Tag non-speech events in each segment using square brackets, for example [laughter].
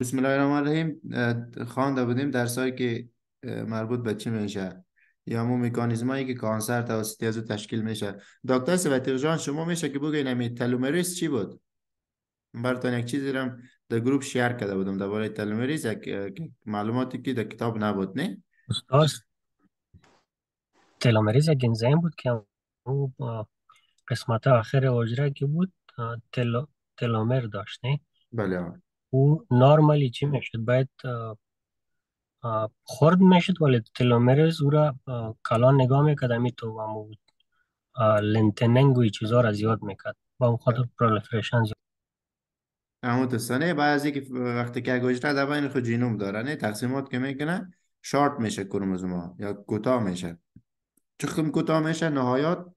بسم الله الرحمن الرحیم خوانده بودیم هایی که مربوط به چی میشه یا مو مکانیزمایی که کانسر توسط از تشکیل میشه دکتر سبتیق جان شما میشه که بگین نمی تلومریز چی بود براتون یک چیزی رم در گروپ شیر کرده بودم باره تلومریز یک معلوماتی که در کتاب نبود نه استاد تلومریز یک بود که او قسمت آخر اجره که بود تلو... تلومر داشت نه بله نارمالی چی میشد باید خرد میشد ولی تلومرز او را کلان نگاه میکرد امی تو و بود لنتننگ و چیزا را زیاد میکرد با اون خاطر پرولفریشن زیاد اما تستانه بعد از اینکه وقتی که گوجره در بین خود جینوم دارن تقسیمات که میکنن شارت میشه کروموزوما یا کوتاه میشه چون کوتاه میشه نهایات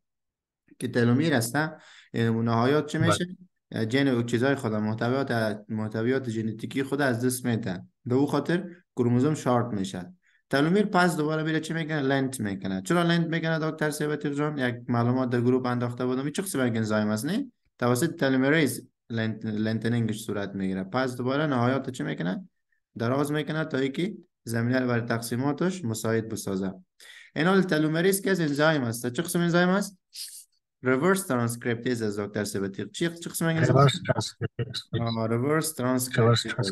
که تلومیر هستن نهایات چی میشه جن چیزای خود محتویات محتویات ژنتیکی خود از دست میدن به او خاطر کروموزوم شارت میشه تلومیر پس دوباره میره چه میکنه لنت میکنه چرا لنت میکنه دکتر سیبتیق جان یک معلومات در گروپ انداخته بودم چه قسم انزایم است نه توسط تلومریز لنت صورت میگیره پس دوباره نهایت چه میکنه دراز میکنه تا اینکه زمینه برای تقسیماتش مساعد بسازه اینال تلومریز که از انزایم است چه قسم انزایم است reverse transcriptase az Dr. Sebetik. Çi kısmına Reverse transcriptase. Aa, ah, reverse transkriptez.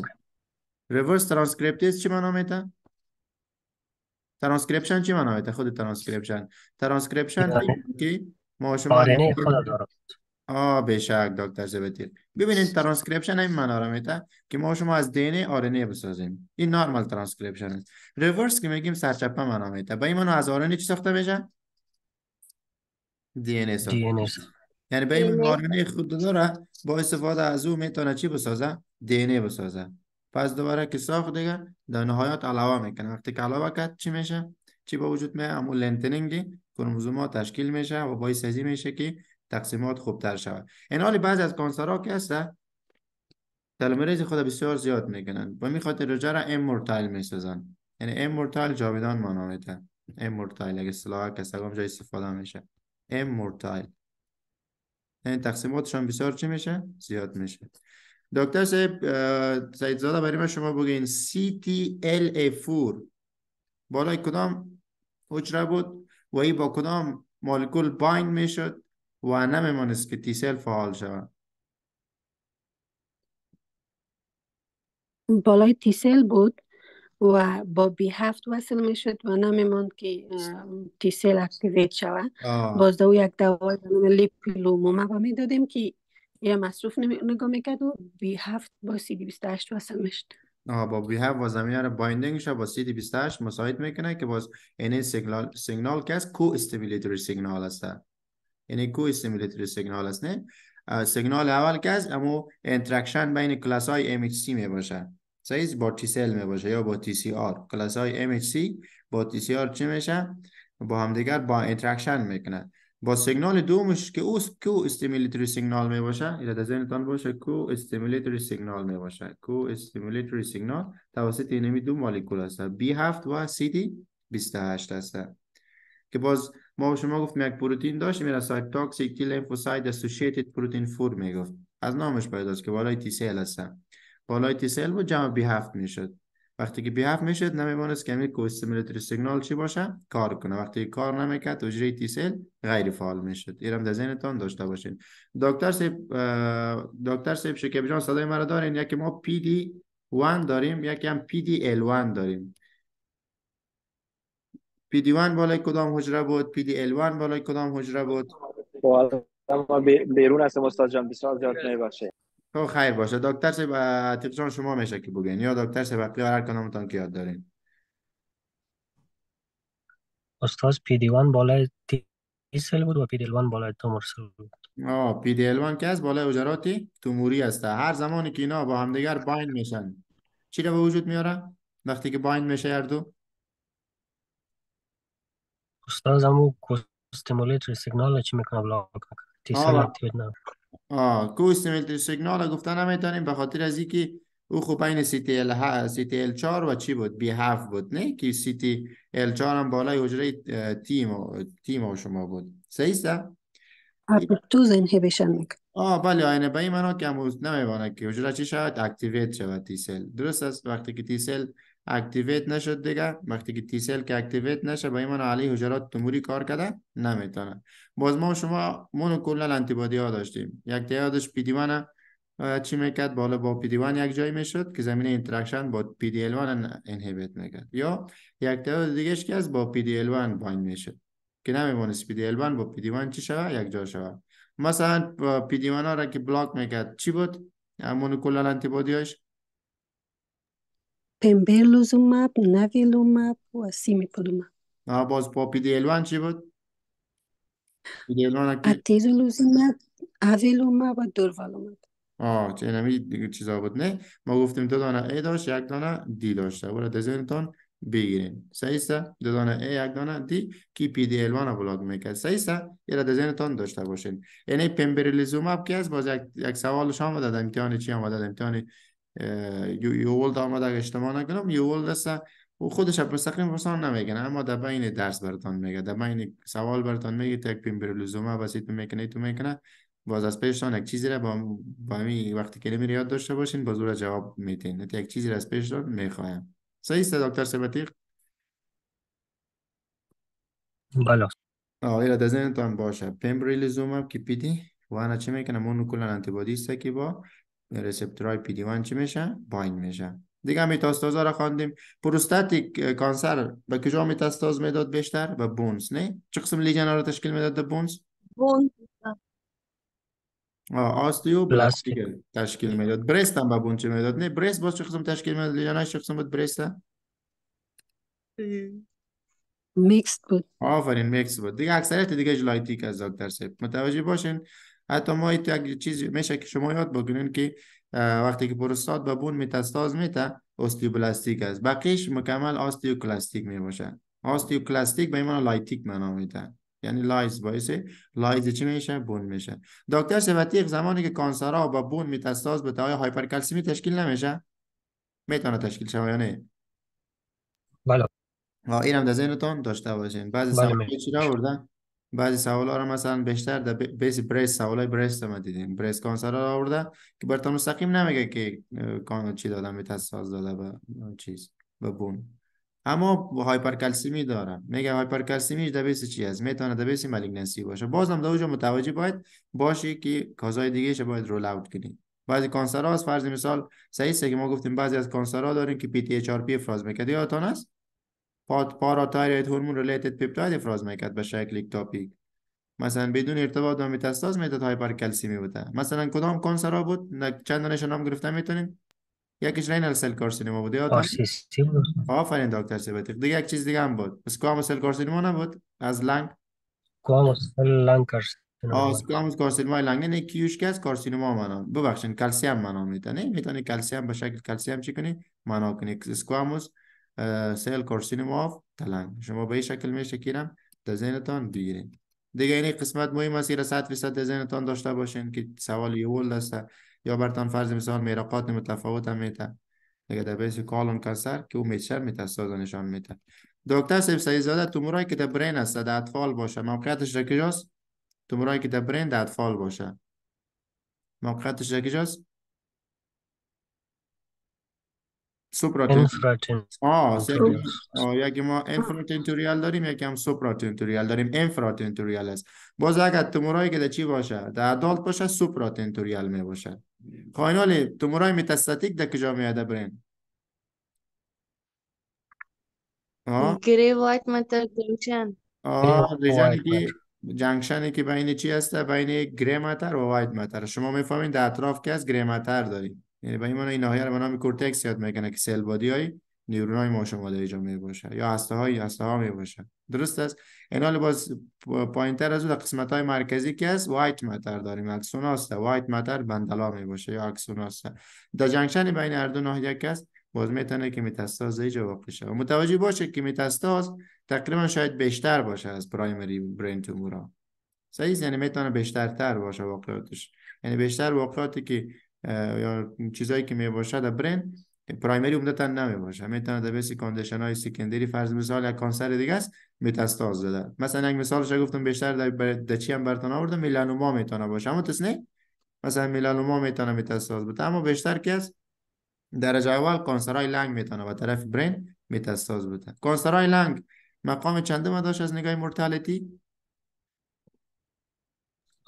Reverse transkriptez چی معنا میده؟ ترانسکریپشن چی معنا میده؟ خود ترانسکریپشن. آره. ترانسکریپشن که ما شما آ آره، بشک دکتر زبتیر ببینید ترانسکریپشن این معنا را میده که ما شما از دی آر بسازیم این نارمال ترانسکریپشن است ریورس که میگیم سرچپه معنا میده به این از آر چی ساخته میشه دی ان یعنی به این خود داره با استفاده از او میتونه چی بسازه DNA بسازه پس دوباره که ساخت دیگه در نهایت علاوه میکنه وقتی که علاوه کرد چی میشه چی با وجود می همون لنتنینگ کروموزوم تشکیل میشه و باعث سازی میشه که تقسیمات خوبتر شود این حالی بعضی از کانسرها که هسته تلمریز خود بسیار زیاد میکنن با میخواد رجر را امورتال میسازن یعنی امورتال جاودان اگه که استفاده میشه immortal یعنی این هم بسیار چی میشه؟ زیاد میشه دکتر صاحب سعید زاده برای شما بگین CTLA4 بالای کدام حجره بود و ای با کدام مالکول بایند میشد و نمیمانست که تیسل فعال شود بالای تیسل بود و با بی هفت وصل می شد و ماند که تی سیل اکتیویت شود باز دو یک دوای بنام لیپلو موما با می دادیم که یه مصروف نگاه میکرد و بی هفت با سی دی 28 وصل می شد آه با بی هفت و زمینه رو شد با سی دی 28 مساعد میکنه که باز این یعنی سیگنال سیگنال که از کو استیمیلیتری سیگنال است یعنی کو استیمیلیتری سیگنال است نه سیگنال اول که از اما انترکشن بین کلاس های ام می باشه سایز با تی سل می باشه یا با تی سی آر کلاس های سی با تی سی آر چه میشن با همدیگر با اینتراکشن میکنه با سیگنال دومش که اوس کو استیمولیتری سیگنال می باشه یا در ذهنتان باشه کو استیمولیتری سیگنال می باشه کو استیمولیتری سیگنال توسط این دو مولکول هست بی 7 و دی 28 هست که باز ما به شما گفتم یک پروتئین داشت میرا سایت تاکسیک تی لیمفوسایت اسوسییتد پروتئین فور میگفت از نامش پیداست که بالای تی سل هست بالای تی سل بود جمع بی هفت میشد وقتی که بی هفت میشد نمیمونست که همین سیگنال چی باشه کار کنه وقتی کار نمیکرد حجره تی سل غیر فعال میشد اینم در ذهنتان داشته باشین دکتر سیب دکتر سیب شکیب جان صدای مرا دارین یکی ما پی دی 1 داریم یکی هم پی دی ال 1 داریم پی دی 1 بالای کدام حجره بود پی دی ال 1 بالای کدام حجره بود بیرون است استاد جان بسیار زیاد باشه. خب خیر باشه دکتر سیب عتیق جان شما میشه که بگین یا دکتر سیب اختیار هر کدومتان که یاد دارین استاز پی دی 1 بالای تی سل بود و پی دی 1 بالای 2 مرسل بود آه پی دی 1 که از بالای اجراتی توموری هست هر زمانی که اینا با همدیگر بایند میشن چی رو به وجود میاره وقتی که بایند میشه هر دو استاز همو کستیمولیتری سیگنال چی میکنه بلاک تی سل اکتیویت نه آه کوست میلتری سیگنال گفتن نمیتونیم به خاطر از اینکه او خوب این سی تی ال سی تی ال 4 و چی بود بی 7 بود نه که سی تی ال 4 هم بالای حجره تیم تیم شما بود صحیح است اپتوز اینهیبیشن میک آه بله آینه به این معنا که نمیبانه که حجره چی شود اکتیویت شود تی سل درست است وقتی که تی سل اکتیویت نشد دیگه وقتی که تی که اکتیویت نشه به ایمان علی حجرات تموری کار کرده نمیتونه باز ما شما مونو کلل انتیبادی ها داشتیم یک دیادش پی دی چی میکرد بالا با پی دی 1 یک جای میشد که زمین اینتراکشن با پی دی ال 1 انهیبیت میکرد یا یک دیگه دیگهش که از با پی دی ال 1 بایند میشد که نمیمونست پی دی ال 1 با پی دی 1 چی شوه یک جا شوه مثلا پی دی 1 ها را که بلاک میکرد چی بود مونو کلل انتیبادی هاش پمبرلوزومب، نویلومب و سیمیپلومب آها باز با پی دی الوان چی بود؟ پی دی الوان اتیزولوزومب، و دورولومب آه چه نمی دیگه چیزا بود نه ما گفتیم دو دانه ای داشت یک دانه دی داشته برای دزیرتان بگیرین سیسته دو دانه ای یک دانه دی کی پی دی الوان بلاک میکرد سیسته یه را دزیرتان داشته باشین یعنی پمبرلیزومب که هست؟ باز یک, یک شما دادم امتحانی چی دادم امتحانی یوول آمد اگه اجتماع نکنم یوول دست او خودش مستقیم فرسان نمیگن اما در بین درس براتون میگه در بین سوال براتون میگه تک پیم بر لزومه تو میکنه تو میکنه باز از پیشتان یک چیزی را با با می وقتی که نمیری یاد داشته باشین باز را جواب میتین یک چیزی را از پیشتان میخوایم صحیح است دکتر سبتیق بله آه را در باشه پیم بر لزومه که پیدی و انا چه میکنه انتبادی است که با رسپتورای پی دی 1 چی میشه. بایند میشن دیگه میتاستازا رو خواندیم پروستاتیک کانسر به کجا میتاستاز میداد بیشتر به بونز نه چه قسم لیژن رو تشکیل میداد به بونز بونز آستیو بلاستیکل تشکیل میداد برست هم به بونز میداد نه برست باز چه قسم تشکیل میداد لیژن چه قسم بود برست میکس بود آفرین میکس بود دیگه اکثریت دیگه جلایتیک از دکتر سیب متوجه باشین حتی ما یک چیز میشه که شما یاد بگیرین که وقتی که پروستات به بون میتستاز میته استیوبلاستیک است بقیش مکمل آستیوکلاستیک میباشه آستیوکلاستیک به ایمان لایتیک منام میده یعنی لایز باعث لایز چی میشه بون میشه دکتر سبتیق زمانی که کانسرها با بون میتستاز به های هایپرکلسیمی تشکیل نمیشه میتونه تشکیل شما یا نه بله این هم در ذهنتون داشته باشین بعضی بله. چی را بعضی ها رو مثلا بیشتر در بیس سوال های بریس ما دیدیم بریس کانسر رو آورده که برتان مستقیم نمیگه که کان چی دادم به داده به چیز به بون اما هایپرکلسیمی داره میگه هایپرکلسیمی در بیس چی هست؟ میتونه در بیس مالیگنسی باشه بازم در اونجا متوجه باید باشی که کازای دیگه شه باید رول اوت کنی بعضی ها از فرض مثال سعیسته که ما گفتیم بعضی از ها داریم که پی تی اچ آر پی افراز میکرد یا است پاراتایرید هورمون ریلیتد پپتاید افراز میکرد به شکل تاپیک مثلا بدون ارتباط با متاستاز میتاد هایپرکلسیمی بوده مثلا کدام کانسرا بود چند نشانه نام گرفتن میتونین یکیش رینال سل کارسینما بود یاد آفرین دکتر سبتی دیگه یک چیز دیگه هم بود اسکواموس سل کارسینما نبود از لنگ اسکواموس سل لنگ کارسینما اسکواموس کارسینما لنگ نه کیوش کس کارسینما منام ببخشید کلسیم منام میتونه میتونه کلسیم به شکل کلسیم چی کنی معنا کنی اسکواموس سیل کورسین ماف تلنگ شما به این شکل میشه کیرم در ذهنتان بگیرین دیگه این قسمت مهم است که 100 درصد در ذهنتان داشته باشین که سوال یول است یا برتان فرض مثال میراقات متفاوت هم میته دیگه در بیس کالون کسر که او میچر میتستازا نشان میته دکتر سیب سعید زاده تومورایی که در برین است در اطفال باشه موقعیتش در کجاست تومورایی که در برین در اطفال باشه موقعیتش در کجاست سوپراتنتوریال آه خب. آه یکی ما انفراتنتوریال داریم یکی هم سوپراتنتوریال داریم انفراتنتوریال است باز اگر تومورایی که در چی باشه در ادالت باشه سوپراتنتوریال می باشه خاینال خب تومورای متاستاتیک در کجا میاده برین گری وایت جنکشن آه ریجنی که جنکشنی که بین چی هسته بین گری متر و وایت متر شما میفهمین در اطراف که از گری متر داریم یعنی به این معنی ناحیه رو به نام کورتکس یاد میکنه که سل بادی های نیورون های ما شما در اینجا می باشه یا هسته های هسته ها می باشه درست است اینا لباس پایین تر از اون قسمت های مرکزی که است وایت متر داریم اکسون هسته وایت متر بندلا می باشه یا اکسون هسته در جنکشن بین هر دو ناحیه که است باز میتونه که میتستاز جواب واقع و متوجه باشه که میتستاز تقریبا شاید بیشتر باشه از پرایمری برین تومورا صحیح یعنی میتونه بیشتر تر باشه واقعاتش یعنی بیشتر واقعاتی که یا چیزایی که می باشد در برین پرایمری عمدتا نمی باشه میتونه در کاندیشن های سیکندری فرض مثال یک کانسر دیگه است متاستاز داده مثلا یک مثالش گفتم بیشتر در دچی هم برتان آوردم میلانوما میتونه باشه اما تسنه مثلا میلانوما میتونه متاستاز بده اما بیشتر که از درجه اول کانسرهای لنگ میتونه و طرف برین متاستاز بده کانسرهای لنگ مقام چندم داشت از نگاه مورتالتی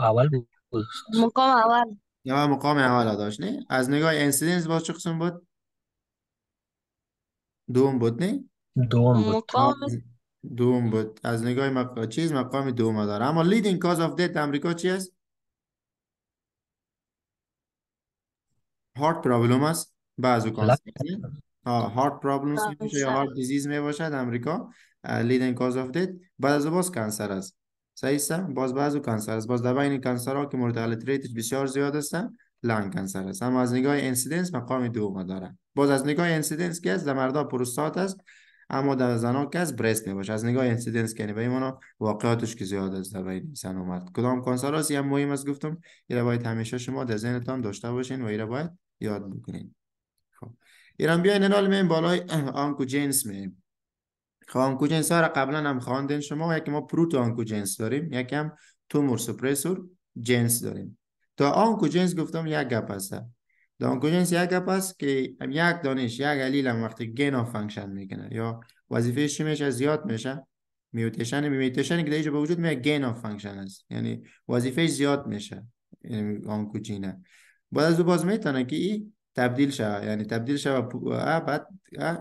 اول بود مقام اول یا و مقام اول داشت نه از نگاه انسیدنس باز چه قسم بود دوم بود نه دوم بود مقام دوم بود از نگاه مقام چیز مقام دوم داره اما لیدینگ کاز آف دیت امریکا چی است هارت پرابلم است بعض اوقات هارت پرابلمز میشه یا هارت دیزیز می باشد امریکا لیدینگ کاز آف دیت بعد از باز کانسر است صحیح باز بعضو کانسر است باز این کانسر ها که مورد ریتش بسیار زیاد است لان کانسر است اما از نگاه انسیدنس مقام دوم داره باز از نگاه انسیدنس که از در مردا پروستات است اما در زنان که از برست می باشه از نگاه انسیدنس کنی یعنی به ایمانا واقعاتش که زیاد است در بین انسان و مرد کدام کانسر هم مهم است گفتم رو باید همیشه شما در ذهنتان داشته باشین و این باید یاد بکنین خب ایران بیاین انال میم بالای [clears throat] آنکو جنس میم خب آنکوجنس ها را قبلا هم خواندین شما یکی ما پروتو آنکوجنس داریم یکی هم تومور سپرسور جنس داریم تا آنکوجنس گفتم یک گپ هسته دا آنکوجنس یک گپ هست که یک دانش یک علیل هم وقتی گین آف فنکشن میکنه یا وظیفه چی میشه زیاد میشه میوتیشن میوتیشن که دیگه به وجود میاد گین آف فانکشن است یعنی وظیفه زیاد میشه یعنی آنکوجینه بعد از باز میتونه که این تبدیل شه، یعنی تبدیل و بعد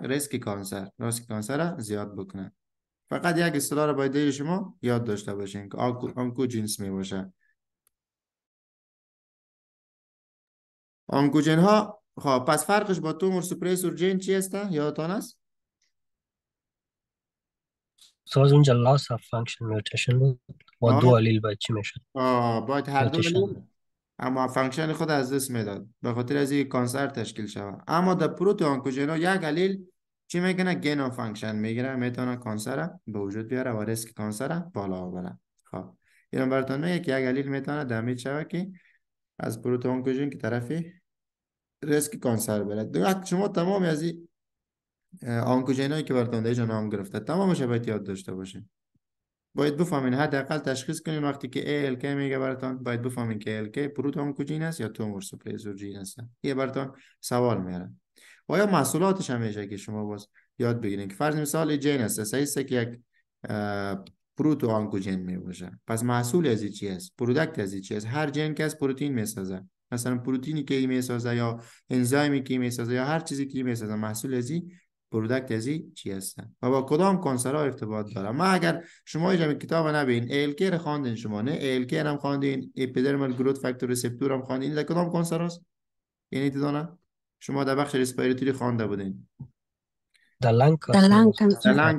ریسک کانسر ریسک کانسر زیاد بکنه فقط یک اصطلاح رو باید شما یاد داشته باشین که آنکو جنس می باشه آنکوجن ها خب پس فرقش با تومور سپریسور جین چی است یادتان است ساز اونجا لاس اف فانکشن میوتیشن بود با آره. دو علیل باید چی میشه آه باید هر دو اما فانکشن خود از دست میداد به خاطر از یک کانسر تشکیل شود اما در پروت آنکوژنا یک علیل چی میکنه گن و فانکشن میگیره میتونه کانسر به وجود بیاره و ریسک کانسر بالا آوره خب اینو براتون میگه که یک علیل میتونه دمیج شود که از پروت آنکوجن که طرفی ریسک کانسر بره شما تمام از این هایی که براتون دیجا نام گرفته تمامش باید یاد داشته باشین باید بفهمین حداقل تشخیص کنین وقتی که ALK میگه براتون باید بفهمین که ALK پروتون است یا تومور سپریزور جین است یه براتون سوال میاره و یا محصولاتش میشه که شما باز یاد بگیرین که فرض مثال جین است سعی که یک پروتو آنکوجن می باشه پس محصول از چی است پروداکت از چی است هر جین که از پروتئین میسازه مثلا پروتئینی که سازه یا انزایمی که میسازه یا هر چیزی که سازه محصول از پرودکت ازی چی هستن و با کدام کنسرا ارتباط دارم ما اگر شما این کتاب نبین الکر خواندین شما نه کی هم خواندین اپیدرمال گروت فاکتور ریسپتور هم خواندین در کدام است؟ یعنی دیدونه شما در بخش ریسپیراتوری خوانده بودین در لنگ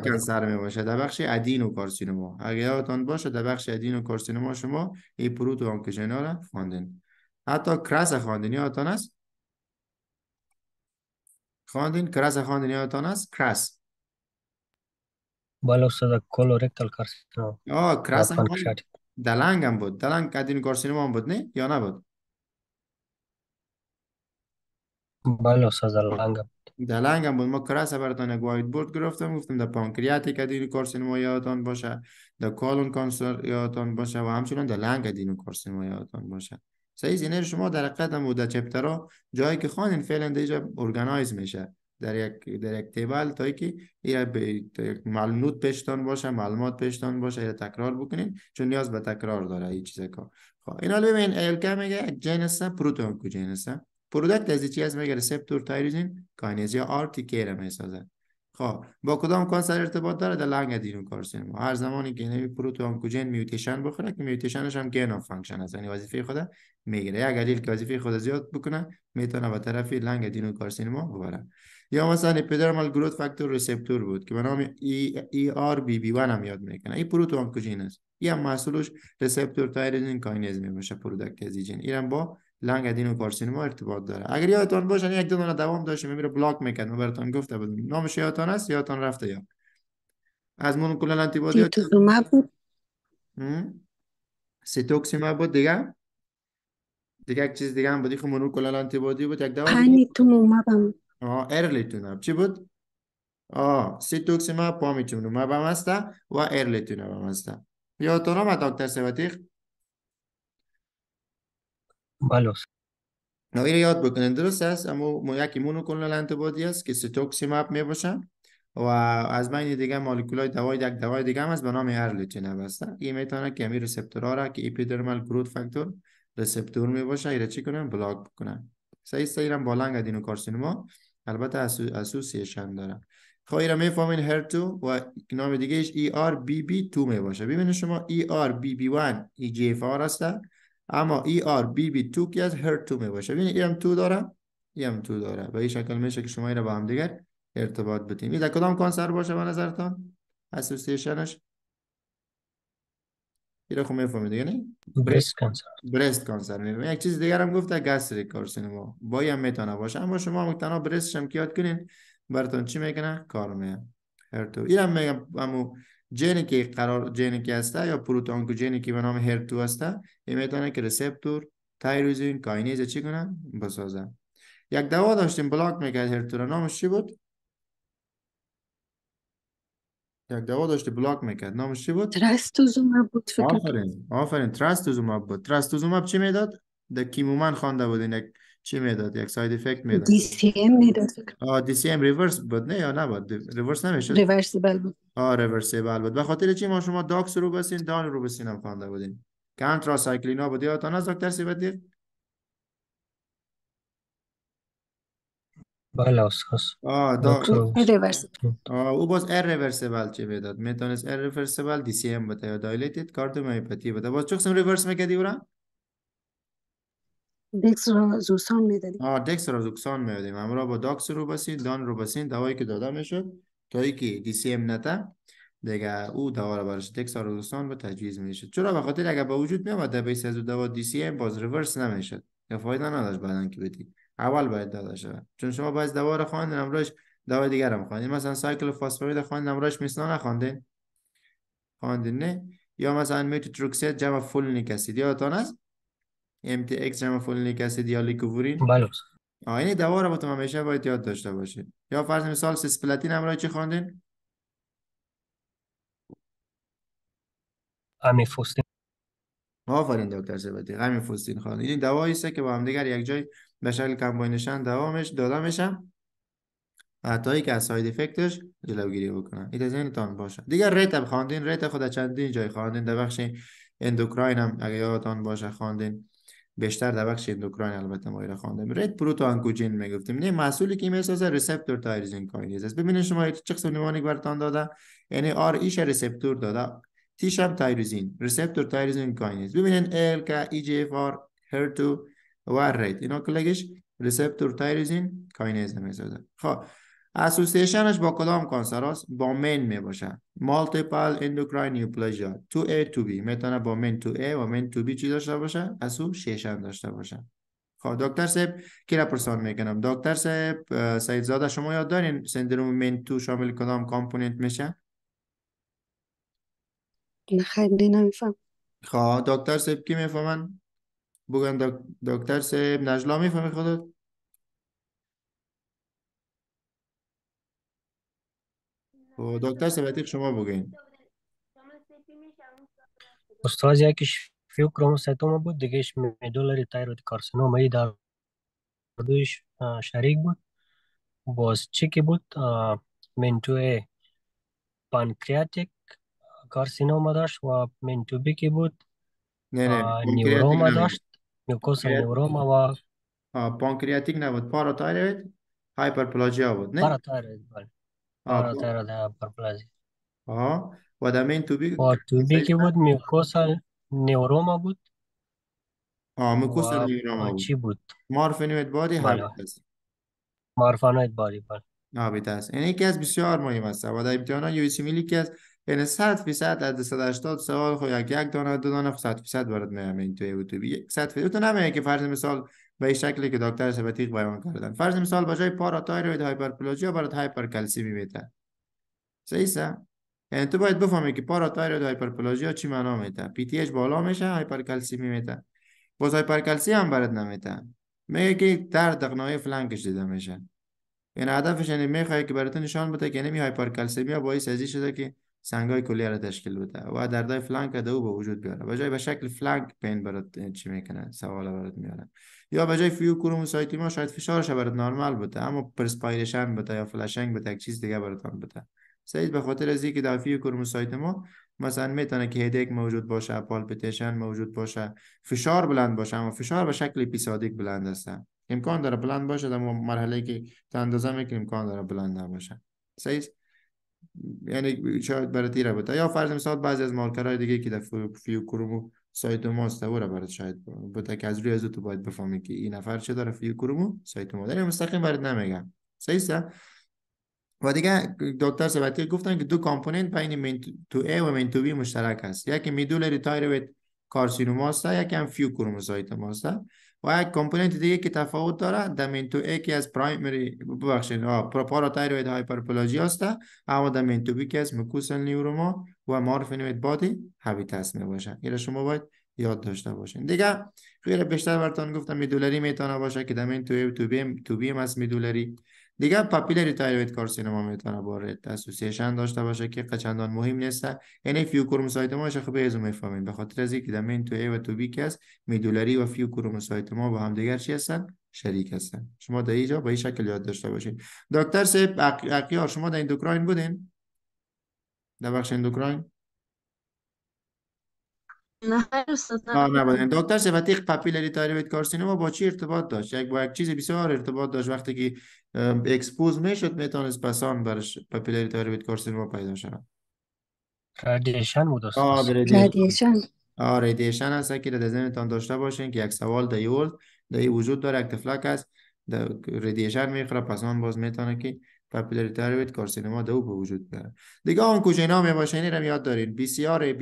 کانسر می باشه در بخش ادینو کارسینوما اگر یادتان باشه در بخش ادینو کارسینوما شما ای پروتو و را خواندین حتی کراس خواندین یادتان است خوندن کراس خاندین یاد است کراس بله استاد کل رکتال کارسینما آه کراس خاندین دلنگ هم بود دلنگ قدین کارسینما هم بود نه یا نبود بله استاد دلنگ هم بود دلنگ هم بود ما کراس هم بردان اگو بورد گرفتم گفتم در پانکریاتی قدین کارسینما یاد باشه در کالون کانسر یاد باشه و همچنان دلنگ قدین کارسینما یاد باشه سعیز اینر شما در قدم و در ها جایی که خوانین فعلا اینجا ارگانایز میشه در یک در یک تیبل تا که معلومات پیشتان باشه معلومات پیشتان باشه یا تکرار بکنین چون نیاز به تکرار داره این چیزا کا خب اینا ببین الک میگه پروتون کو جنس پروداکت از چی از میگه ریسپتور تایروزین کاینز یا آر تی میسازه خب با کدام کانسر ارتباط داره در لنگ دیرون هر زمانی که نمی پروتو آنکوژن میوتیشن بخوره که میوتیشنش هم گین آف فانکشن هست یعنی وظیفه خود میگیره اگر که وظیفه خود زیاد بکنه میتونه به طرف لنگ دیرون کارسینوم ببره یا مثلا پدرمال گروت فاکتور ریسپتور بود که به نام ای, آر بی بی 1 هم یاد میکنه این پروتو آنکوژن است یا محصولش ریسپتور تایرین کاینز میشه پروداکت از با لنگدین و ما ارتباط داره اگر یادتان باشن یعنی یک دو دونه دوام داشتیم میره بلاک میکرد براتون گفته بود نامش یادتان است یادتان رفته یا از مولکول کلا دیتوزومب بود ما بود دیگه دیگه یک چیز دیگه هم بودی خب کلال آنتیبادی بود یک دوام تو هم آه ارلیتوناب چی بود آه سیتوکسیماب پامیتومومب هم هسته و ارلیتوناب هم هسته یادتان هم دکتر سبتیخ بالوس نو رو یاد بکنین درست است اما ما یکی مونوکلونال انتبادی است که مپ می باشن و از بین دیگه مولکولای دوای یک دوای دیگه هم از به نام هرلوچیناب است این میتونه که همین رسپتورها را که اپیدرمال گروت فاکتور ریسپتور می باشه ایره چی کنن بلاک بکنن صحیح سیر هم بالنگ ادینوکارسینوما البته اسوسییشن داره خب ایره میفهمین هر تو و نام دیگه ایش ERBB2 می باشه ببینید شما ERBB1 EGFR هسته اما ای آر بی بی تو که از هر تو می باشه بینید ای هم تو داره ای هم تو داره به این شکل میشه که شما این رو با هم دیگر ارتباط بتیم این در کدام کانسر باشه به نظرتان اسوسیشنش؟ این رو خب میفهمید دیگه نه برست کانسر برست کانسر میفهمید یک چیز دیگر هم گفته گاستریک کارسینوما با هم میتونه باشه اما شما مکتنا برستش هم که یاد کنین براتون چی میکنه کار میه هر تو هم میگم همو جنی که قرار جنی که هسته یا پروتانکوجنی که به نام هرتو هسته این میتونه که ریسپتور تایروزین کاینیز چی کنن بسازن یک دوا داشتیم بلاک میکرد هرتو رو نامش چی بود یک دوا داشتیم بلاک میکرد نامش چی بود تراستوزوماب بود فکر آفرین آفرین تراستوزوماب بود تراستوزوماب چی میداد در کیمومن خوانده بودین یک چی میداد یک ساید افکت میداد دی سی ام میداد آ دی سی ام ریورس بود نه یا نه بود ریورس نمیشد ریورسیبل بود آ ریورسیبل بود به خاطر چی ما شما داکس رو بسین دان رو بسین هم خوانده بودین کانترا سایکلینا بود یا تا نه دکتر سی بدید بله اساس آ او باز ار ریورسیبل چی میداد میتونست ار ریورسیبل دی سی ام بود یا کارتو کاردیومیوپاتی بود باز چه قسم ریورس میکردی دکس میدادیم آه دکس زوکسان میدادیم امرا با داکس رو دان رو دوایی که داده میشد تا که دی سی ام دیگه او دوا رو برش دکس رو به تجویز میشد چرا به خاطر اگر به وجود میامد در بیس از دوا دی سی باز ریورس نمیشد یا فایده نداشت بعدن که بدی اول باید داده شود چون شما باز دوا را خواندین امراش دوا دیگر هم خواندین مثلا سایکل فسفورید خواندین میسنا نخواندین خواندین نه یا مثلا میتوتروکسید جمع فولینیک اسید یادتان است MTX جمع فولینیک اسید یا لیکوورین بله آین یعنی دوا رو باتون همیشه باید یاد داشته باشید یا فرض مثال سیسپلاتین هم را چی خواندین؟ امیفوستین آفرین دکتر سبتی امیفوستین خواندین این دوایی است که با هم دیگر یک جای به شکل کمباینشن دوامش داده میشن حتی که از ساید افکتش جلوگیری بکنن این ذهنتان باشه دیگر ریت خواندین ریت خود چندین جای خواندین در بخش اندوکراین هم اگه یادتان باشه خواندین بیشتر در بخش اندوکراین البته ما ایره رو رد پروتو آنکوجین میگفتیم نه محصولی که میسازه ریسپتور تایرزین کاینیز است ببینید شما چه قسم یک برتان داده یعنی آر ایش ریسپتور داده تیش هم تایروزین ریسپتور تایرزین کاینیز ببینید ال کا ای جی اف هر تو و رید اینا کلگش ریسپتور تایرزین کاینیز میسازه خب اسوسییشنش با کدام کانسر است با مین می باشه مالتیپل اندوکراین نیوپلژیا 2A 2B میتونه با مین 2A و مین 2B چی داشته باشه اسوسییشن داشته باشه خب دکتر صاحب کی را پرسان میکنم دکتر صاحب سید زاده شما یاد دارین سندروم مین 2 شامل کدام کامپوننت میشه خیلی نمیفهم خب دکتر صاحب کی میفهمن بگن دکتر صاحب نجلا میفهمی خودت دکتر سبتیق شما بگین استاد یکیش فیوکروم ستوما بود دیگهش میدولاری تایرود کارسینوم ای در دویش شریک بود باز چی که بود منتو پانکریاتیک کارسینوم داشت و منتو بی بود نه نه نیوروما داشت میوکوس نیوروما و پانکریاتیک نبود پاراتایروید هایپرپلاژیا بود نه پاراتایروید بله فراتر د پرپلازیا آها و در مین توبی با توبی بود میوکوس نوروما بود آه میوکوس و نوروما بود چی بود مارفین ادباری هم هست مارفانا ادباری بود نابید است این یکی از بسیار مهم است و در امتحانات یو میلی که این 100 فیصد از 180 سوال خو یک یک دانه دو دانه 100 فیصد برات میام این توی یوتیوب 100 فیصد تو نمیگه که فرض مثال به این شکلی که دکتر سبتیق بیان کردن فرض مثال پارا جای پاراتایروید هایپرپلوژیا برات هایپرکلسیمی میته صحیح یعنی تو باید بفهمی که پاراتایروید ها چی معنا میده پی تی اچ بالا میشه هایپرکلسیمی میته باز هایپرکلسی هم برات نمیته میگه که در دقنای فلانکش دیده میشه این یعنی هدفش یعنی میخوای که برات نشان بده که یعنی هایپرکلسیمیا این ازی شده که سنگای کلیه را تشکیل بده و دردای فلانک دو به وجود بیاره به جای به شکل فلانک پین برات چی میکنه سوال برات میاره یا به جای فیو ما شاید فشارش برات نرمال بوده اما پرسپایرشن بوده یا فلشنگ بوده چیز دیگه براتان بوده سعید به خاطر از اینکه در فیو ما مثلا میتونه که هدیک موجود باشه پالپیتیشن موجود باشه فشار بلند باشه اما فشار به شکل اپیسادیک بلند است امکان داره بلند باشه در مرحله که تندازه اندازه امکان داره بلند نباشه سعید یعنی شاید برای تیره بوده یا فرض مثال بعضی از مارکرهای دیگه که در فیو کرومو سایت او و برات شاید بود که از روی از تو باید بفهمی که این نفر چه داره سایت ما داره مستقیم برات نمیگم صحیح و دیگه دکتر سبتی گفتن که دو کامپوننت بین مین تو ای و مین تو بی مشترک است یکی میدولری تایروید است، یکی هم است و یک کامپوننت دیگه که تفاوت داره مین تو ای که از پرایمری ببخشید پروپاراتایروید هایپرپلاژی است اما مین تو بی که از مکوسن نیوروما و معرف نمید بادی هوی می باشه. یا شما باید یاد داشته باشین دیگه غیر بیشتر برتان گفتم میدولری میتونه باشه که دمین تو تو بیم تو بیم از می دیگه پاپیلری تایروید کارسینوما میتونه با رد اسوسییشن داشته باشه که قچندان مهم نیست یعنی فیو ما شخ به ازو میفهمین به خاطر از اینکه دمین تو ای و تو بی که است میدولری و فیو ما با هم دیگر چی هستن شریک هستن شما در اینجا با این شکل یاد داشته باشین دکتر سیب اقیار شما در اندوکراین بودین بخش اندوکراین نه نه دکتر سفتیق پاپیلری تایروید کارسینوما با چی ارتباط داشت یک با یک چیز بسیار ارتباط داشت وقتی که اکسپوز میشد میتونست پسان برش پاپیلری تایروید کارسینوما پیدا شد رادیشن بود رادیشن آه رادیشن هست که در ذهنتان داشته باشین که یک سوال در دا وجود داره یک تفلک است رادیشن میخوره پسان باز میتونه که وید کار سینما دو به وجود داره دیگه آنکوژنا می باشه اینا رو یاد دارین بی سی آر ای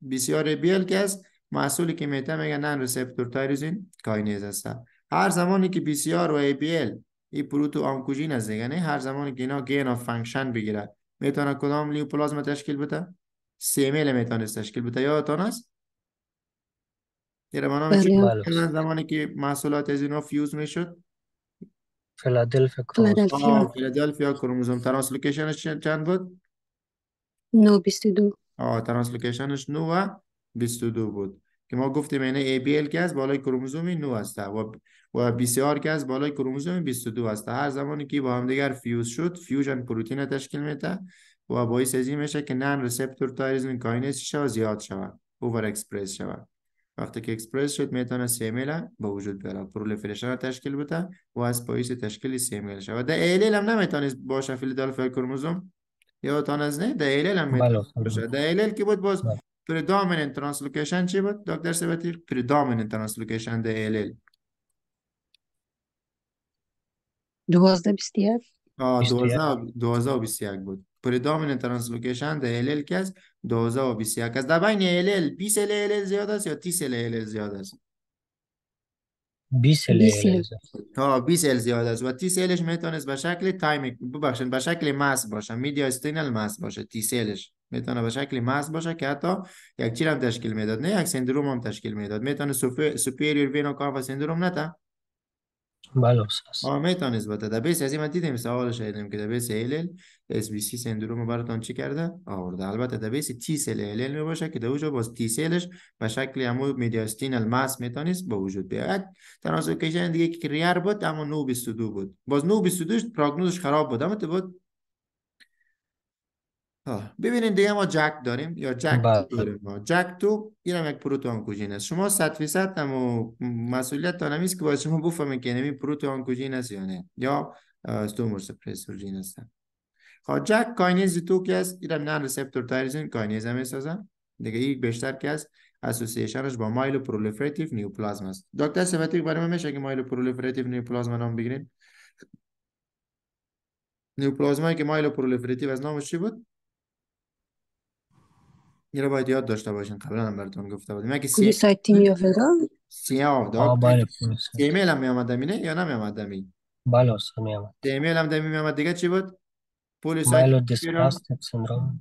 بی سی آر ال که است محصولی که میته میگن نان ریسپتور تایروزین کاینیز هست هر زمانی که بی سی آر و ای بی ال این پروتو آنکوژین است دیگه نه هر زمانی که اینا گین اف فانکشن بگیره میتونه کدام لیوپلازم تشکیل بده سی ام ال تشکیل بده یادتون است یه بله. زمانی که محصولات از اینا فیوز میشد فیلادلفیا فیلادلفیا کروموزوم ترانسلوکیشنش چند بود؟ نو 22 آه ترانسلوکیشنش نو و 22 بود که ما گفتیم ای ABL که از بالای کروموزومی نو است. و و BCR که از بالای کروموزوم 22 هسته هر زمانی که با هم دیگر فیوز شد فیوژن پروتین تشکیل میده و باعث از میشه که نان ریسپتور تایریزمین کاینز شود زیاد شود اوور اکسپرس شود وقتی که اکسپرس شد میتونه سیمیل با وجود بیاره پرولیفریشن رو تشکیل بده و از پایش تشکیل سیمیل شود در ایلیل هم نمیتونست باشه دال فیل کروموزوم یا تان از نه در ایلیل هم میتونست بله، در ایلیل که بود باز بله. predominant ترانسلوکیشن چی بود دکتر سبتی predominant ترانسلوکیشن در ایلیل دوازده بیستی یک دوازده و بیستی یک بود predominant translocation ده LL که است 12 و 21 است در بین LL 20 LL زیاد است یا 30 LL زیاد است 20 ال تا 20 ال زیاد است و 30 الش میتونه به شکل تایم ببخشید به شکل ماس باشه میدیا استینل ماس باشه 30 الش میتونه به شکل ماس باشه که حتی یک چیز هم تشکیل میداد نه یک سندروم هم تشکیل میداد میتونه سوپریور وینا کاروا سندروم نه تا Balox آمه نسبت دبیس از من دیدیم سوال شدیم که دبیس ال اس بی سی سندروم براتون چی کرده آورده البته بیس تی سل ال می باشه که دوجا باز تی سلش به شکل همو میدیاستین الماس میتونست به وجود بیاد تناسب کشن دیگه که ریار بود اما 922 بود باز 922 پروگنوزش خراب بود اما تو بود ببینید ببینین دیگه ما جک داریم یا جک بله، تو؟ بله. داریم ما جک تو هم یک پروتو آنکوژین است شما 100 درصد هم مسئولیت تا است که باید شما بفهمه که نمی پروتو آنکوژین است یا نه یا استومور سپرسور جین است خب جک کاینیز تو که است هم نه رسپتور تایرزین کاینیز هم دیگه یک بیشتر که است اسوسییشنش با مایلو پرولیفراتیو نیوپلازم است دکتر سمتیک برای من میشه که مایلو پرولیفراتیو نیوپلازم نام بگیرین نیوپلازمایی [laughs] که مایلو پرولیفراتیو از نامش چی بود این رو باید یاد داشته باشین قبلا هم براتون گفته بودیم اگه سی سایت تیم یو ایران سی او دا ایمیل هم می یا نه می اومد بله اصلا می ایمیل هم دمی میامد دیگه چی بود پولی سایت مایلو دیسپلاستیک سندروم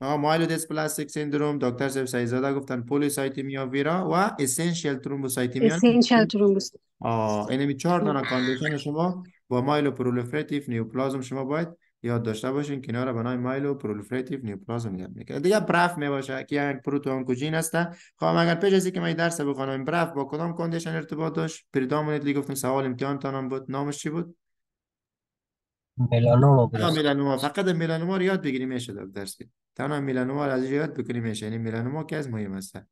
مایلو دیسپلاستیک سندروم دکتر سیف سایزاده گفتن پولی سایتیمیا ویرا و اسنشیال ترومبوسایتیمیا اسنشیال ترومبوس آه اینمی چهار دانا کاندیشن شما با مایلو پرولفراتیو نیوپلازم شما باید یاد داشته باشین که اینا رو به نام مایلو پرولیفراتیو نیوپلازم یاد میکنه دیگه براف میباشه که یک کوچین هسته خب اگر پیش از که من درس بخونم براف با کدام کاندیشن ارتباط داشت پریدامینتلی گفتم سوال امتحان تانم بود نامش چی بود میلانوما بود میلانوما فقط میلانوما رو یاد بگیریم میشه در درس تنها میلانوما رو از یاد بکنیم میشه یعنی میلانوما که از مهم هستن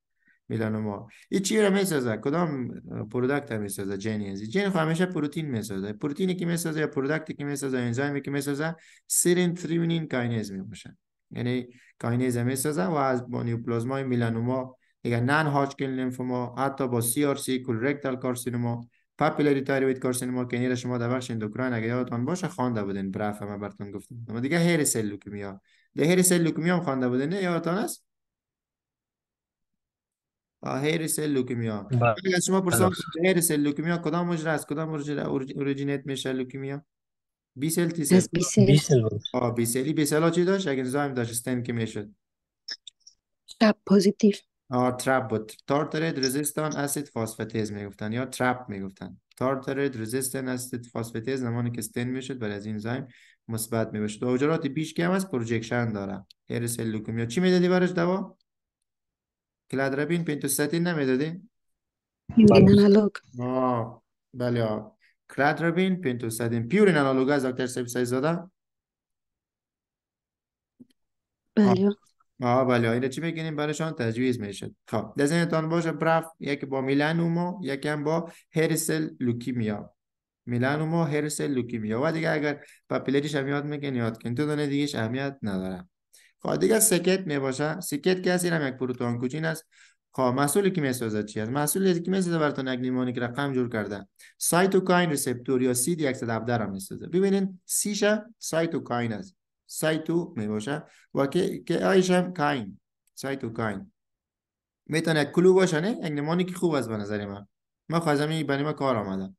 میدن ما این چی را میسازه کدام پروداکت را میسازه جنینز جنی خواه خب همیشه پروتین میسازه پروتینی که میسازه یا پروداکتی که میسازه انزیمی که میسازه سرین ترینین کاینز میباشن یعنی را میسازه و از نیوپلازمای میلانوما دیگه نان هاجکین لیمفوما حتی با سی آر سی کولرکتال کارسینوما پاپیلری تایروید کارسینوما که نیره شما در بخش اندوکراین اگه یادتان باشه خوانده بودین برف ما براتون گفتم دیگه هر سل ها ده هیر سل هم خوانده بودین یادتان است هیر سل لوکمیا بله شما پرسم هیر سل لوکمیا کدام مجره از کدام مجره اوریجینیت میشه لوکمیا بی سل تی سل بی سل آه بی سل بی سل ها چی داشت اگر زایم داشت استن که میشد ترپ پوزیتیف آه ترپ بود تارترید رزیستان اسید فاسفتیز میگفتن یا ترپ میگفتن تارترید رزیستن اسید فاسفتیز زمانی که استن میشد برای از این زایم مثبت میبشد و اجرات بیش کم از پروجکشن داره غیر سل لوکمیا چی میدادی برش دوا؟ کلادربین پنتوستاتین نمیدادی؟ آنالوگ آه بله پینتو کلادربین پنتوستاتین پیور آنالوگ از دکتر سیب سایز داده بله آه بله اینه چی برای شان تجویز میشه خب در باشه برف یکی با میلانوما یکی هم با هرسل لوکیمیا میلانوما هرسل لوکیمیا و دیگه اگر پاپیلریش هم یاد میکنی یاد کن تو دانه دیگهش اهمیت نداره خب، دیگه سکت می باشه سکت کسی هم یک پروتون کوچین است خب محصولی که میسازد چی هست؟ محصولی که می تا براتون یک که رقم جور کرده سایتوکاین ریسپتور یا سی 117 می سازه ببینین سیشه سایتوکاین است سایتو می باشه و که که آیشم کاین سایتوکاین میتونه کلو باشه نه یک که خوب است به نظر من من خواستم این بنیمه کار آمده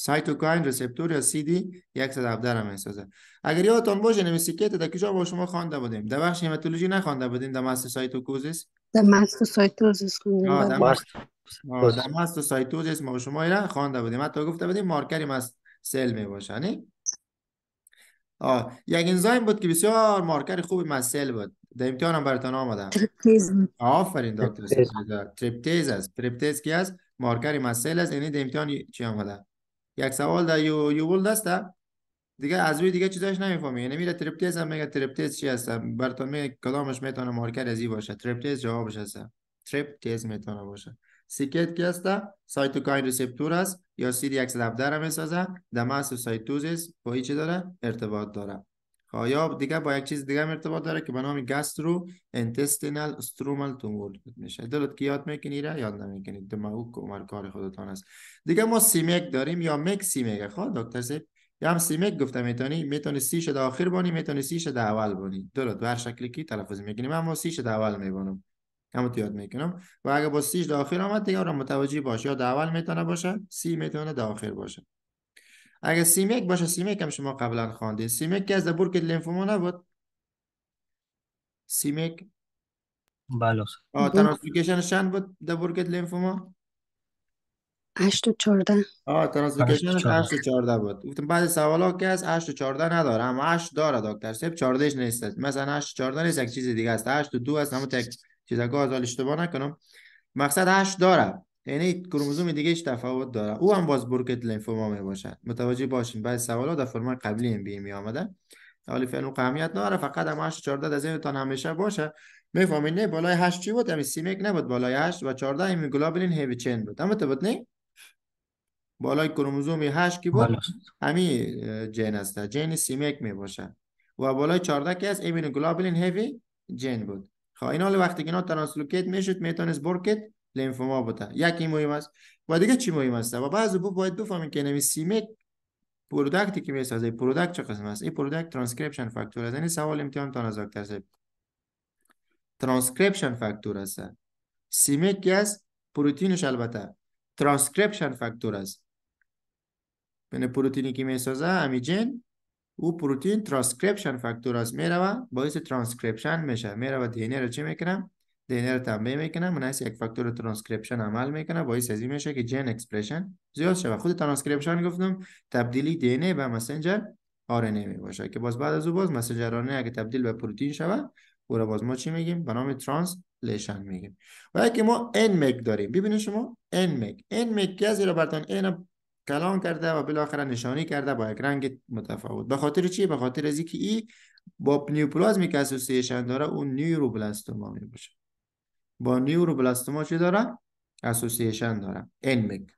سایتوکاین رسپتور یا سی دی 117 را میسازه اگر یادتان باشه نمیسیکت در کجا با شما خوانده بودیم در بخش هماتولوژی نخوانده بودیم در مست سایتوکوزیس در مست سایتوزیس در بله. مست سایتوزیس ما شما را خوانده بودیم حتی گفته بودیم مارکری مست سل می باشه نه آه. یک انزایم بود که بسیار مارکر خوبی مسل بود در امتحان هم براتان آمده تریپتیز آفرین دکتر تریپتیز است تریپتیز کی است مارکر مسل است یعنی در امتحان چی آمده یک سوال ده یو یوول دسته دیگه از روی دیگه چیزاش نمیفهمی یعنی میره ترپتیز هم میگه ترپتیز چی هست براتون میگه کلامش میتونه مارکر ازی باشه ترپتیز جوابش هست ترپتیز میتونه باشه سیکت کی هست سایتوکاین ریسپتور است یا اکس 117 در میسازه دماس و با چی داره ارتباط داره خب، یا دیگه با یک چیز دیگه ارتباط داره که به نام گاسترو انتستینال استرومال تونگول میشه دلت که یاد میکنی را یاد نمیکنید دماغو کمر کار خودتان است دیگه ما سیمک داریم یا مک سیمک خب دکتر سیب یا هم سیمک گفتم میتونی میتونی سی شده آخر بانی میتونی سیش شده اول بانی دلت بر شکلی که تلفظ میکنیم اما سیش شده اول میبانم همون یاد میکنم و اگر با سیش داخل آخر آمد دیگه را متوجه باش یا اول میتونه باشه سی میتونه داخل باشه اگر سیمیک باشه سیمیک هم شما قبلا خواندید سیمیک که از برکت لیمفوما نبود سیمیک بله. بله ترانسفیکیشن بود در برکت لیمفوما هشت و چارده آه هشت و بود گفتم بعد ها که از هشت و چارده نداره اما هشت داره دکتر سیب چاردهش نیست مثلا هشت چارده نیست یک چیز دیگه است هشت و دو است اما تک چیز اشتباه نکنم مقصد هشت داره یعنی کروموزوم دیگهش تفاوت داره او هم باز برکت لیمفوما می باشد متوجه باشین بعضی سوالات در فرم قبلی ام بی می آمده حالی فعلا قهمیت نداره فقط هم 8 14 در ذهنتان همیشه باشه میفهمین نه بالای 8 چی بود همین یعنی سیمک نبود بالای 8 و 14 گلوبولین هیوی چین بود اما بود نه بالای کروموزوم 8 کی بود همین جین است جین سیمک می باشه و بالای 14 که از گلوبولین هیوی جین بود خب این حال وقتی که اینا ترانسلوکیت میشد میتونست برکت لیمفوما بوده یک این است و دیگه چی مهم است و بعض بو باید بفهمیم که نمی سیمک پروداکتی که میسازه پروداکت چه قسم است این پروداکت ترانسکریپشن فاکتور است یعنی سوال امتحان تان از دکتر ترانسکریپشن فاکتور است سیمک است پروتینش البته ترانسکریپشن فاکتور است یعنی پروتینی که میسازه امیجن او پروتین ترانسکریپشن فاکتور است میره و باعث ترانسکریپشن میشه میره و دی رو چه میکنم دینر تنبیه میکنه من از یک فاکتور ترانسکریپشن عمل میکنه باعث سازی میشه که جن اکسپرشن زیاد شوه خود ترانسکریپشن گفتم تبدیلی DNA به مسنجر آر ان باشه که باز بعد از او باز مسنجر آر اگه تبدیل به پروتئین شوه او را باز ما چی میگیم به نام ترانسلیشن میگیم و اگه ما ان مگ e داریم ببینید شما ان مگ ان مگ که از ان کلان کرده و بالاخره نشانی کرده با یک رنگ متفاوت به خاطر چی به خاطر از اینکه ای با نیوپلازمی که اسوسییشن داره اون نیوروبلاستوما می باشه با نیوروبلاستوما چی داره؟ اسوسییشن داره انمک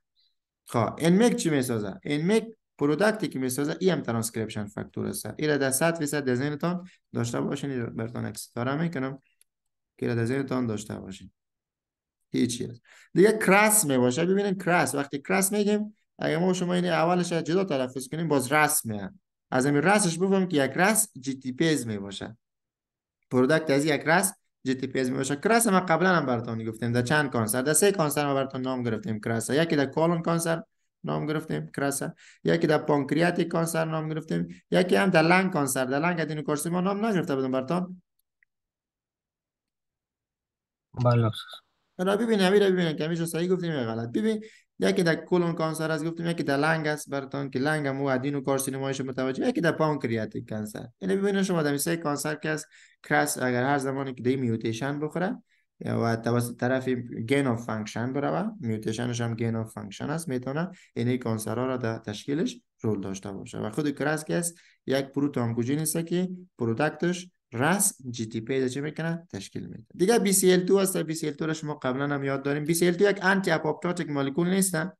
خواه انمک چی میسازه انمک پروداکتی که میسازه ای هم ترانسکریپشن فاکتور است را در 100 درصد در داشته باشین برتان اکس دارم میکنم که در دزینتان داشته باشین هیچی هست دیگه کراس میباشه ببینین کراس وقتی کراس میگیم اگه ما شما این اولش جدا تلفظ کنیم باز رسمه از همین رسش بفهم که یک رس جی تی پیز میباشه پروداکت از یک رس جی تی پی اس میشه کراس ما قبلا هم براتون گفتیم در چند کانسر در سه کانسر ما براتون نام گرفتیم کراس یکی در کالون کانسر نام گرفتیم کراس یکی در پانکریاتی کانسر نام گرفتیم یکی هم در لنگ کانسر در لنگ ادینو ما نام نگرفته بودم براتون بله را ببین همین را ببین که همیشه صحیح گفتیم یا غلط ببین یکی در کولون کانسر است گفتیم یکی در لنگ است برتون که لنگ هم ادین و کارسینمایش متوجه یکی در پانکریاتیک کانسر یعنی ببینید شما در سه کانسر که است کراس اگر هر زمانی که دی میوتیشن بخوره و توسط طرف گین اف فانکشن بره میوتیشنش هم گین اف فانکشن است میتونه یعنی کانسر را در تشکیلش رول داشته باشه و خود کراس که است یک پروتون گوجین که پروداکتش رس جی تی پی چه میکنه تشکیل میده دیگه بی سی ال 2 هست ال 2 را شما قبلا هم یاد داریم بی سی ال 2 یک آنتی آپوپتوتیک مولکول نیستن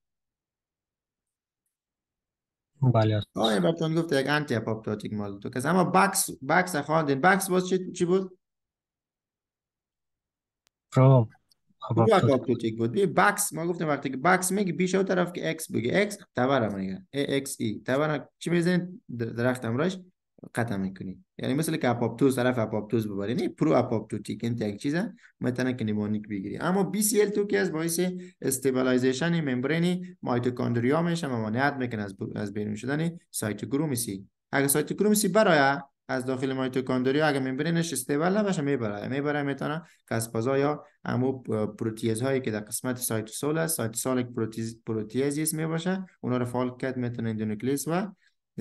بله آه برتون گفت یک آنتی آپوپتوتیک مولکول که اما باکس باکس خواندین باکس واسه چی چی بود پرو خب. آپوپتوتیک بود بی باکس ما گفتیم وقتی که باکس میگه بی شو طرف که ایکس بگه ایکس تبر میگه ای ایکس ای e. تبر چی میزنین درختم همراهش قطع میکنی یعنی مثل که اپاپتوز طرف اپاپتوز ببری یعنی پرو اپاپتوتیک این یک چیزه میتونه که نیمونیک بگیری اما BCL تو که از باعث استیبلایزیشن ممبرین مایتوکاندریا میشه و مانعت میکنه از, از بیرون شدن سایتوکروم سی اگه سایتوکروم سی برای از داخل مایتوکاندریا اگه ممبرینش استیبل نباشه میبره میبره میتونه کاسپازا یا امو پروتیز هایی که در قسمت سایتوسول است سایتوسولیک پروتئاز پروتیز پروتیز میباشه اونا رو فالکت میتونه اندونوکلیس و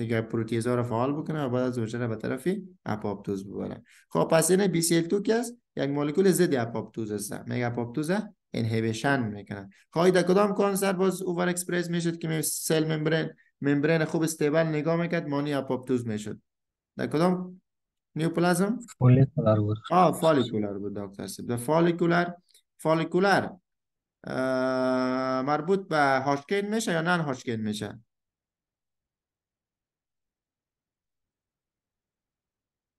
دیگه پروتیزا رو فعال بکنه و بعد از اونجا به طرف اپاپتوز ببره خب پس این BCL2 که است یک مولکول ضد اپاپتوز است میگه اپاپتوز انهیبیشن میکنه خواهی در کدام کانسر باز اوور اکسپرس میشد که سل ممبرن ممبرن خوب استیبل نگاه میکرد مانی اپاپتوز میشد در کدام نیوپلازم فولیکولار بود آه فولیکولار بود دکتر سیب مربوط به هاشکین میشه یا نان هاشکین میشه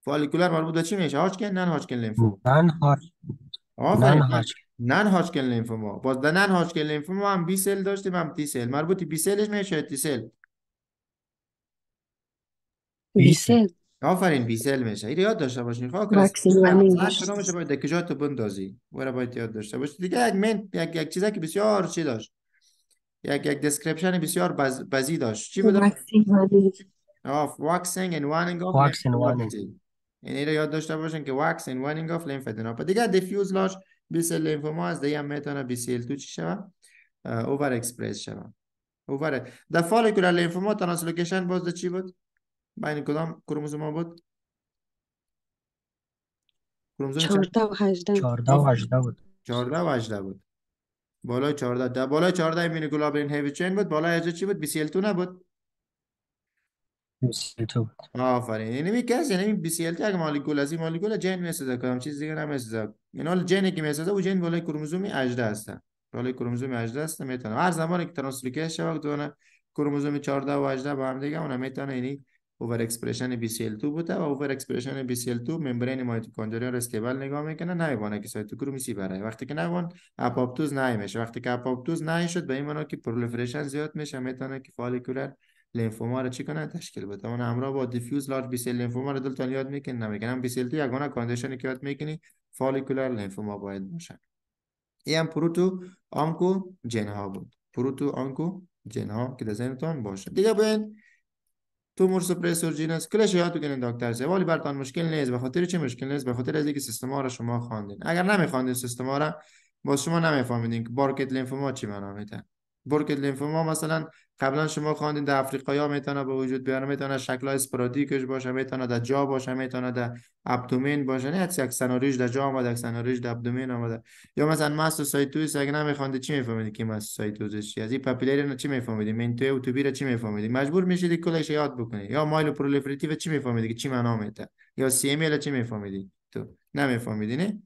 فالیکولر مربوط به چی میشه هاچکن نن هاچکن لیمفو نن هاچکن نن هاجکن لیمفوما باز در نن هاجکن لیمفوما هم بی سل داشتیم هم تی سل مربوطی بی سلش میشه تی سل بی سل آفرین بی سل میشه این یاد داشته باشین خاک راست میشه باید تو بندازی برای باید یاد داشته باشی دیگه یک من یک یک چیزه که بسیار چی داشت یک یک دسکریپشن بسیار بز... بزی داشت چی بود واکسینگ آف واکسینگ اند وانینگ آف واکسینگ یعنی را یاد داشته باشن که wax in waning of lymphadenopathy دیگه diffuse large B cell lymphoma از دیگه میتونه BCL2 چی شوه اوور اکسپرس شوه اوور د فالیکولار لیمفوما لوکیشن باز چی بود بین کدام کروموزوم بود کروموزوم 14 و 18 14 و 18 بود 14 و 18 بود بالای 14 در بالای 14 ایمینوگلوبولین هیوی چین بود بالای 18 چی بود بی BCL2 نبود آفرین یعنی می کسی یعنی بی سی ال تی اگه مالیکول از این مالیکول جن سازه کدام چیز دیگه نمیسازه یعنی اینا جنی که میسازه و جن بالای کروموزوم 18 هست بالای کروموزوم 18 هست میتونه هر زمانی که ترانسلوکیشن شود دونه کروموزوم 14 و 18 با هم دیگه اون میتونه یعنی اوور اکسپرشن بی سی ال 2 بوده و اوور اکسپرشن بی سی ال 2 ممبرین مایتوکاندریا رو استیبل نگاه میکنه نمیونه که سایتوکروم سی برای وقتی که نوان اپاپتوز نمیشه وقتی که اپاپتوز نشد به این معنی که پرولیفریشن زیاد میشه میتونه که فالیکولر لنفوما رو کنه تشکیل بده اون همراه با دیفیوز لارج بی سل لنفوما رو دلتان یاد میکنه میگن بی سل دی یگانه کاندیشنی که یاد میکنی فالیکولار لنفوما باید باشه. این هم پروتو آنکو جنها بود پروتو آنکو جنها که در باشه دیگه ببین تومور سپرسور جینس کلش یاد بگیرین دکتر ولی برتان مشکل نیست به خاطر چه مشکل نیست به خاطر از اینکه سیستم رو شما خواندین اگر نمیخواندین سیستم رو با شما نمیفهمیدین که بارکت لنفوما چی معنا میده برکت لیمفوما مثلا قبلا شما خواندین در افریقا میتونه به وجود بیاره میتونه شکل اسپرادیکش باشه میتونه در جا باشه میتونه در ابدومین باشه نه یک سناریوش در جا آمده یک سناریوش در ابدومین آمده یا مثلا ماستوسایتوز اگه نمیخوندی چی میفهمیدی که سایتوس چی از این پاپیلری چی میفهمیدی تو اوتوبی چی میفهمیدی مجبور میشید کلش یاد بکنی یا مایل پرولیفریتیو چی میفهمیدی که چی معنا میده یا سی ام چی میفهمیدی تو نمیفهمیدی نه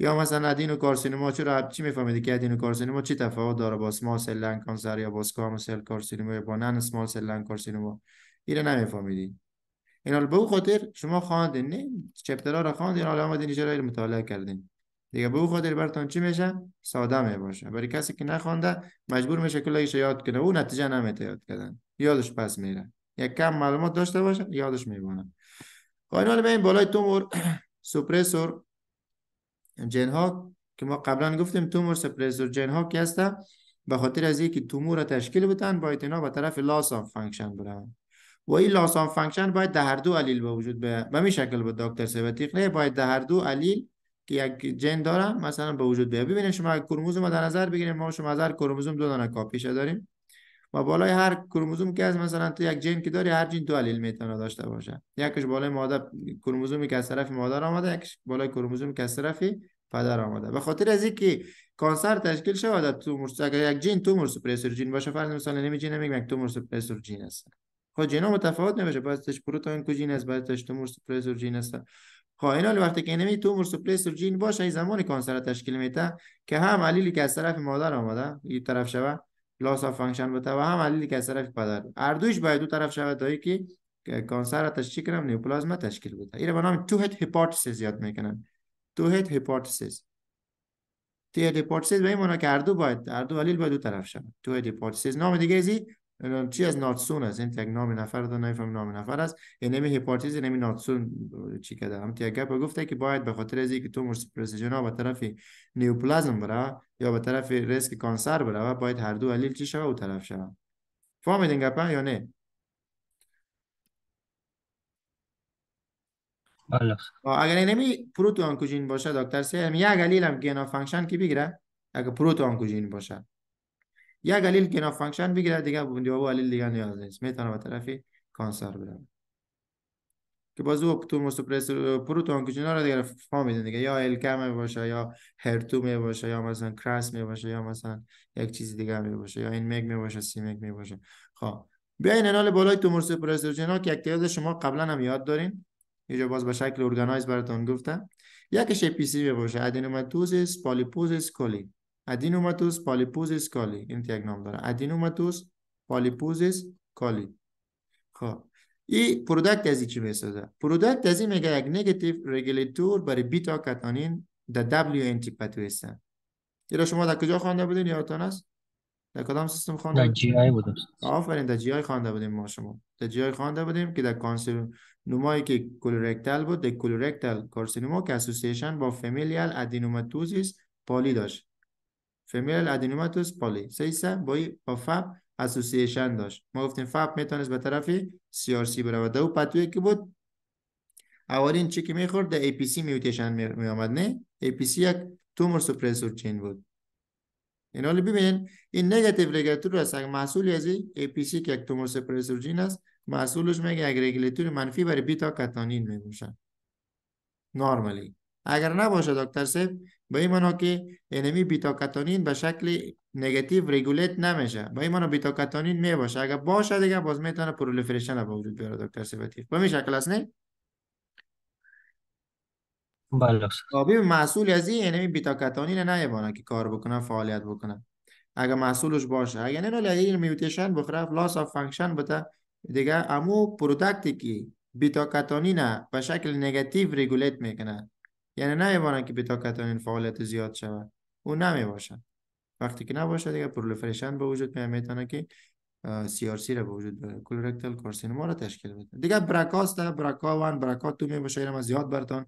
یا مثلا ادینو کارسینوما چرا چی میفهمید که ادینو کارسینوما چی تفاوت داره با اسمال سل لنگ کانسر یا با اسکام سل کارسینوما یا با نن اسمال سل لنگ این نمیفهمیدی این حال به خاطر شما خواندین نه چپترا رو خواندین حالا آمدین اینجا رو مطالعه کردین دیگه به خاطر براتون چی میشه ساده میباشه برای کسی که نخونده مجبور میشه کلایش یاد کنه او نتیجه نمیته یاد کردن یادش پس میره یک کم معلومات داشته باشه یادش میمونه حالا به خب، این بالای تومور [clears throat] جن ها که ما قبلا گفتیم تومور سپریزور جن ها که هستن به خاطر از اینکه تومور را تشکیل بدن باید اینا به طرف لاس آن فانکشن برن و این لاس آن فانکشن باید در هر دو علیل به وجود به به شکل به دکتر سبتیق نه باید در هر دو علیل که یک جن داره مثلا به وجود بیاد ببینید شما کروموزوم در نظر بگیریم ما شما از هر کروموزوم دو دانه کاپی داریم و بالای هر کروموزوم که از مثلا تو یک جین که داری هر جین دو علیل میتونه داشته باشه یکش بالای مادر کروموزومی که از طرف مادر آمده یکش بالای کروموزومی که از طرف پدر آمده به خاطر از اینکه کانسر تشکیل شود تومور اگر یک جین تومور سپرسور جین باشه فرض مثلا نمی جین یک تومور سپرسور جین است خب جنا متفاوت نمیشه تش پروتئین کو جین است تش تومور سپرسور جین است خب اینا وقتی که نمی تومور سپرسور جین باشه این زمان کانسر تشکیل میده که هم علیلی که از طرف مادر آمده این طرف شود لاس آف فانکشن بوده و هم علیل که از طرف پدر هر دویش باید دو طرف شود دایی که کانسر تشکیل کنم نیوپلازما تشکیل بده ایره به نام تو هیت هیپاتسیس یاد میکنن تو هیت هیپاتسیس تو هیت هیپاتسیس به این معنی که هر دو باید هر دو علیل باید دو طرف شود تو هیت هیپاتسیس نام دیگه ازی چی از ناتسون است این تک نام نفر دو فهم نام نفر است یعنی نمی نمی ناتسون چی کده هم تیه گپ گفته که باید به خاطر از که تومور پرسیجن ها به طرف نیوپلازم بره یا به طرف ریسک کانسر بره و باید هر دو علیل چی شوه او طرف شوه فهمیدین گپا یا نه بله. اگر نمی پروتو آنکوژین باشه دکتر سه یک علیل هم گینا فانکشن که بگیره اگر پروتو آنکوژین باشه یک علیل که فانکشن بگیره دیگه به جواب علیل دیگه نیاز نیست میتونه به طرفی کانسر بره که باز او تومور سوپرسور پروتون که جنرال دیگه فهمیدین دیگه یا الکم می باشه یا هرتو می باشه یا مثلا کراس می باشه یا مثلا یک چیز دیگه می باشه یا این مگ می باشه سی مگ می باشه خب بیاین انال بالای تومور سوپرسور جنا که اکتیاد شما قبلا هم یاد دارین اینجا باز به شکل ارگانایز براتون گفتم یکش پی سی می باشه ادنوماتوزیس پالیپوزیس کولی ادینوماتوس پالیپوزیس کالی این یک نام داره ادینوماتوس پالیپوزیس کالی خب این پروداکت از چی میسازه پروداکت از این میگه یک نگاتیو رگولیتور برای بیتا کاتانین در دبلیو ان تی پتو هستن شما در کجا خوانده بودین یادتون است در کدام سیستم خوانده در جی آی بودم آفرین در جی آی خوانده بودیم ما شما در جی آی خوانده بودیم که در کانسر نمایی که کلورکتال بود در کلورکتال کارسینوما که اسوسییشن با فامیلیال ادینوماتوزیس پالی داشت فمیل ادنوماتوس پالیسیس با با فاب اسوسییشن داشت ما گفتیم فاب میتونست به طرف سی آر سی بره و دو پاتوی که بود اولین چی که میخورد در ای پی سی میوتیشن می نه ای پی سی یک تومور سپرسور چین بود این حالی ببینین این نگاتیو رگولاتور است اگر محصولی از ای پی که یک تومور سپرسور جین است محصولش میگه اگر رگلیتور منفی برای بیتا کاتانین میباشد نورمالی. اگر نباشه دکتر سیب به این معنی که انمی بیتاکتانین به شکل نگاتیو رگولیت نمیشه به این معنی بیتاکتانین میباشه اگر باشه دیگه باز میتونه پرولیفریشن به وجود بیاره دکتر سیبتی به این شکل هست نه بله خب، آبی مسئول از این انمی بیتاکتانین نه که کار بکنه فعالیت بکنه اگر مسئولش باشه اگر نه اگر این میوتیشن بخره لاس آف فنکشن بده دیگه امو پروداکتی که بیتاکتانین به شکل نگاتیو رگولیت میکنه یعنی نمیبانند که بتا کتانین فعالیت زیاد شود او باشد وقتی که نباشد دیگه پرولیفریشن به وجود میاد میتونه که سی را به وجود بیاره کلورکتال کارسینوما را تشکیل بده دیگه برکاست برکا وان برکا می میباشه اینا یعنی زیاد برتون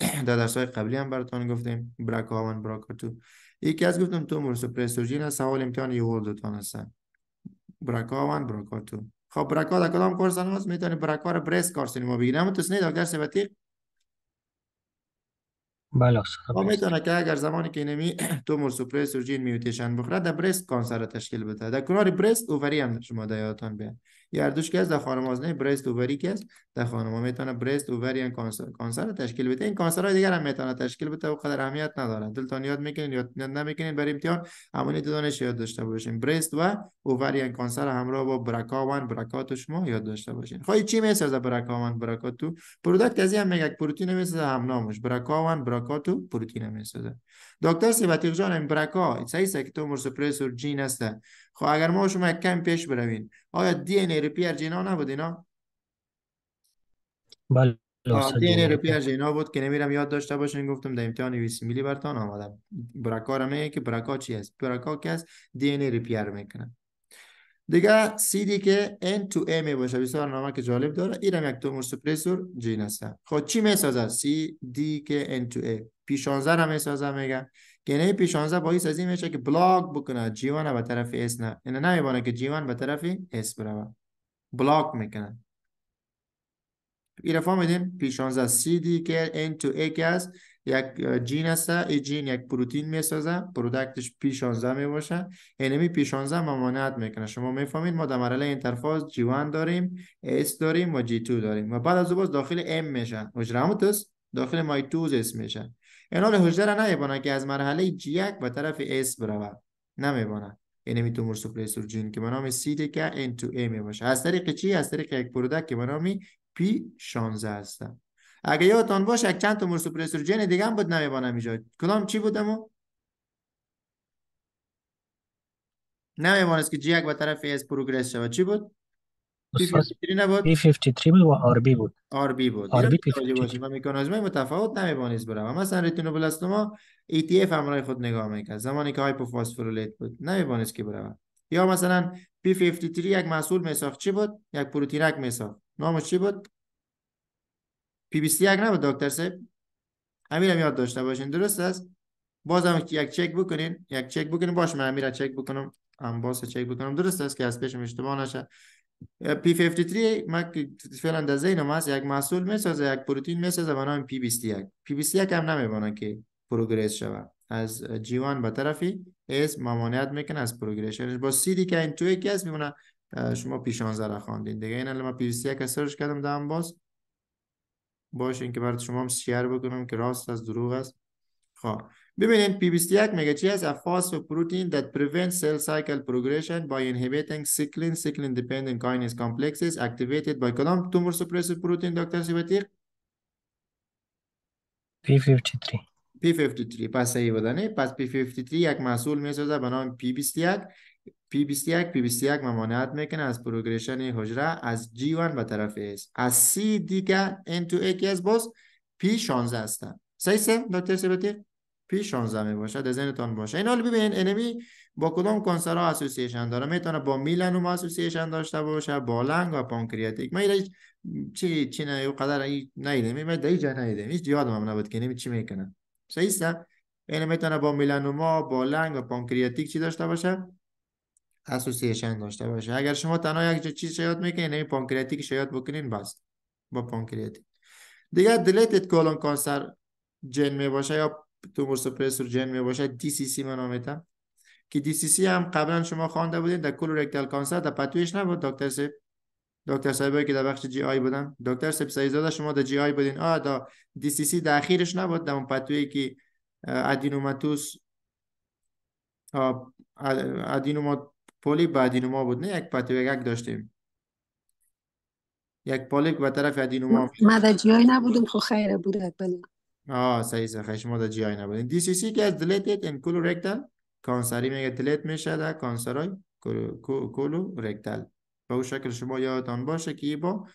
[clears throat] در درس های قبلی هم براتون گفتیم برکا وان برکا تو یکی از گفتم تومور سوپرسوژین نه سوال امتحان یه هول دوتان هستن برکا وان برکا خب برکا در کدام کورس هست میتونی برکا را برس کارسینما در اما تو سنید دکتر بله میتونه که اگر زمانی که نمی تومور [clears throat] و جین میوتیشن بخوره در برست کانسر تشکیل بده در کنار برست اووری هم شما دیاتان بیان گردش که از در خانم آزنه برست اووری که است در خانم میتونه برست اووری این کانسر تشکیل بده این های دیگر هم میتونه تشکیل بده و قدر اهمیت نداره دلتان یاد میکنین یاد نمیکنین بریم امتحان همون دو دانش یاد داشته باشین برست و اووری این کانسر همراه با برکاوان تو شما یاد داشته باشین خواهی خب، چی میسازه برکا تو پرودکت از هم میگه پروتین میسازه هم نامش برکاوان برکاتو پروتین میسازه دکتر سیباتیق جان برکا ایسا ایسا که تومور جین هسته خب اگر ما شما یک کم پیش بروین آیا دی ان ای رو پیر جینا نبود اینا بله دی ان ای رو پیر جینا بود که نمیرم یاد داشته باشین گفتم در امتحان 20 میلی برتان آمده برکا رو میگه که برکا چی هست برکا که هست دی ان ای رو پیر میکنه دیگه سی دی که n to a می بسیار نامه که جالب داره این هم یک تومور سپریسور جین هست خب چی میسازه سی دی که n to a p 16 میسازه میگه گنه پی 16 باعث از این میشه که بلاک بکنه G1 به طرف اس نه یعنی نمیبانه که G1 به طرف اس بره بلاک میکنه این فهمیدیم پی 16 CD که N2A که است یک جین هست این جین یک پروتین میسازه پروداکتش پی 16 میباشه انمی پی 16 ممانعت میکنه شما میفهمید ما در مرحله اینترفاز G1 داریم اس داریم و جی 2 داریم و بعد از اون باز داخل M میشه حجره داخل مایتوز S میشه انال حجره را نمیبانند که از مرحله G1 به طرف اس برود نمیبانند یعنی می تومور جین که به سی دی که n تو a می باشه از طریق چی از طریق یک پرودکت که بنامه پی P16 است اگه یادتان باشه یک چند تومور جین دیگه هم بود می اینجا کلام چی بودمو نمیبانست که G1 به طرف اس پروگرس شود چی بود P53 نبود پی 53 بود و آر بی بود آر بی بود آر بی باشیم ما e مکانیزم متفاوت نمیبانیز برم مثلا ریتینوبلاستوما ای تی اف همراه خود نگاه میکرد زمانی که هایپوفاسفورولیت بود نمیبانیز که برم یا مثلا پی 53 یک محصول میساخت چی بود یک پروتینک میساخت نامش چی بود پی 21 نبود دکتر سیب همین هم یاد داشته باشین درست است بازم یک چک بکنین یک چک بکنین باش من چک بکنم هم باز چک بکنم درست است که از پیشم اشتباه نشه پی 53 ما فعلا در ذهن ما هست یک محصول میسازه یک پروتئین میسازه به نام پی 21 پی 21 هم نمیبانه که پروگرس شوه از جیوان به طرفی اس ممانعت میکنه از پروگرشنش با سی که این توی که هست میمونه شما پی 16 را خواندین دیگه این الان پی 21 سرچ کردم دادم باز باشه اینکه که برات شما هم شیر بکنم که راست از دروغ است خب ببینید پی بی یک میگه چی هست ا فاسفو پروتین دات پریونت سل سایکل پروگرشن بای انهیبیتینگ سیکلین سیکلین دیپندنت کاینیز کامپلکسز اکتیویتد بای کدام تومور سپرس پروتین دکتر سیبتی پی 53 پی 53 پس صحیح بود پس پی 53 یک محصول میسازه به نام پی 21 پی 21 پی 21 ممانعت میکنه از پروگریشن حجره از جی 1 به طرف اس از سی دیگه ان تو ای کی اس بوس پی 16 هستن صحیح سم دکتر سیبتی پی 16 می باشد ذهنتان باشه این حال ببین انمی با کدام کانسرا اسوسییشن داره میتونه با میلانوما هم اسوسییشن داشته باشه با لنگ و پانکریاتیک من چی چی نه قدر ای می من دیگه می زیاد نبود که نمی چی میکنه صحیح این یعنی میتونه با میلانوما با لنگ و پانکریاتیک چی داشته باشه اسوسییشن داشته باشه اگر شما تنها یک چیز شاید میکنین نمی یعنی پانکریاتیک شاید بکنین بس با پانکریاتیک دیگه دلیتد کولون کانسر جن می باشه یا تومور سپرسور می باشد دی سی سی تا که دی سی سی هم قبلا شما خوانده بودین در کلورکتال کانسر در پتویش نبود دکتر سیب دکتر صاحبایی که در بخش جی آی بودن دکتر سیب سایزاده شما در جی آی بودین آه دا دی سی سی در اخیرش نبود در اون پتوی که ادینوماتوس ادینوما پولی با ادینوما بود نه یک پتو یک داشتیم یک پولیپ به طرف ادینوما ما در جی آی نبودم خو خیره بود بله آه صحیح خشم جی آی دی سی سی که از دلیتد این کولو رکتال کانسری میگه دلیت میشه در کانسرای کولو رکتال به اون شکل شما یادتان باشه که با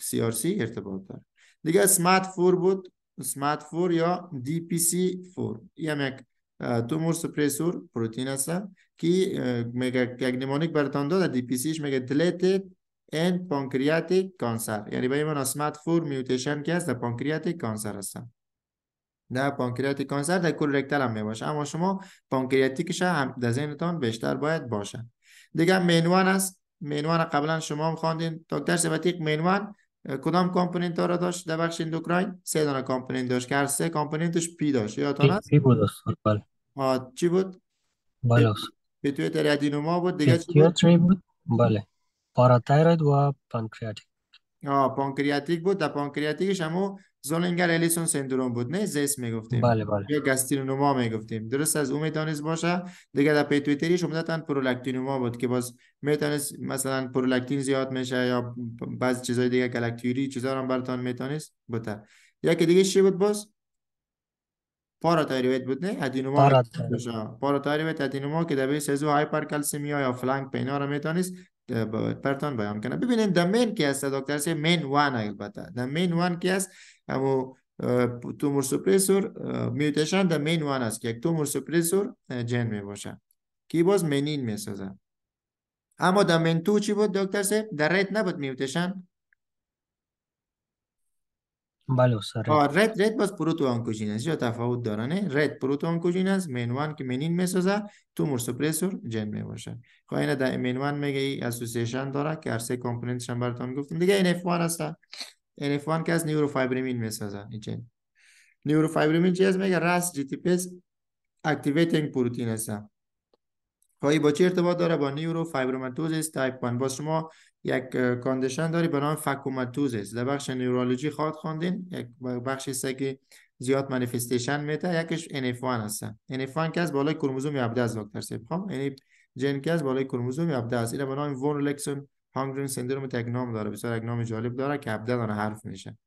سی آر سی ارتباط دار دیگه سمات فور بود سمات فور یا دی پی سی فور یعنی یک تومور سپرسور پروتین است که میگه یک نمونیک براتان داده دی پی سیش میگه دلیتید and pancreatic cancer یعنی به این مناسبت فور میوتیشن که است در پانکریاتیک کانسر هستن در پانکریاتیک کانسر در کولرکتال هم میباشه اما شما پانکریاتیکش هم در ذهنتان بیشتر باید باشه دیگه مینوان است مینوان قبلا شما هم خواندین دکتر سبتیق مینوان کدام کامپوننت ها را داشت در بخش اندوکراین سه دانه کامپوننت داشت که سه کامپوننتش پی داشت چی هست پی بود بله چی بود بله ادینوما بود دیگه چی بود بله پاراتایروید و پانکریاتیک آه پانکریاتیک بود در پانکریاتیکش همو زولنگر الیسون سندروم بود نه زیس میگفتیم بله بله یا گاسترینوما میگفتیم درست از اون میتونست باشه دیگه در پیتویتریش عمدتا پرولاکتینوما بود که باز میتونست مثلا پرولکتین زیاد میشه یا بعض چیزای دیگه کلکتیوری چیزا هم براتون میتونست بوده یکی دیگه چی بود باز پاراتایروید بود نه ادینوما پاراتایروید ادینوما که دبی سزو یا فلانک پینا رو میتونست برتان بیان کنه ببینید the مین که هست دکتر سه main one البته the main one که هست همو تومور سپریسور میوتشن the main one است که یک تومور سپریسور جن می باشه کی باز مینین می سازه اما the مین two چی بود دکتر سی در ریت نبود میوتشن بله استاد رد رد باز پروتو آنکوژین است تفاوت دارنه رد پروتو آنکوژین است مین که مینین میسازه تومور سوپرسور جن میباشه خب اینا در مین میگه اسوسییشن داره که هر سه کامپوننتش هم براتون گفتم دیگه این اف 1 هست این اف 1 که از نیورو فایبرمین میسازه این جن فایبرمین چی است میگه راس جی تی اس اکتیویتینگ پروتین است خب با چی ارتباط داره با نیورو فایبروماتوزیس تایپ 1 با شما یک کاندیشن داری به نام است در بخش نورولوژی خواهد خواندین یک بخش است که زیاد مانیفستیشن میته یکش اف 1 ان اف 1 که از بالای کروموزوم 17 از دکتر صاحب خام خب؟ یعنی جن که از بالای کروموزوم 17 است اینا به نام وون الکسون هانگرین سندرم تک نام داره بسیار یک نام جالب داره که 17 داره حرف میشه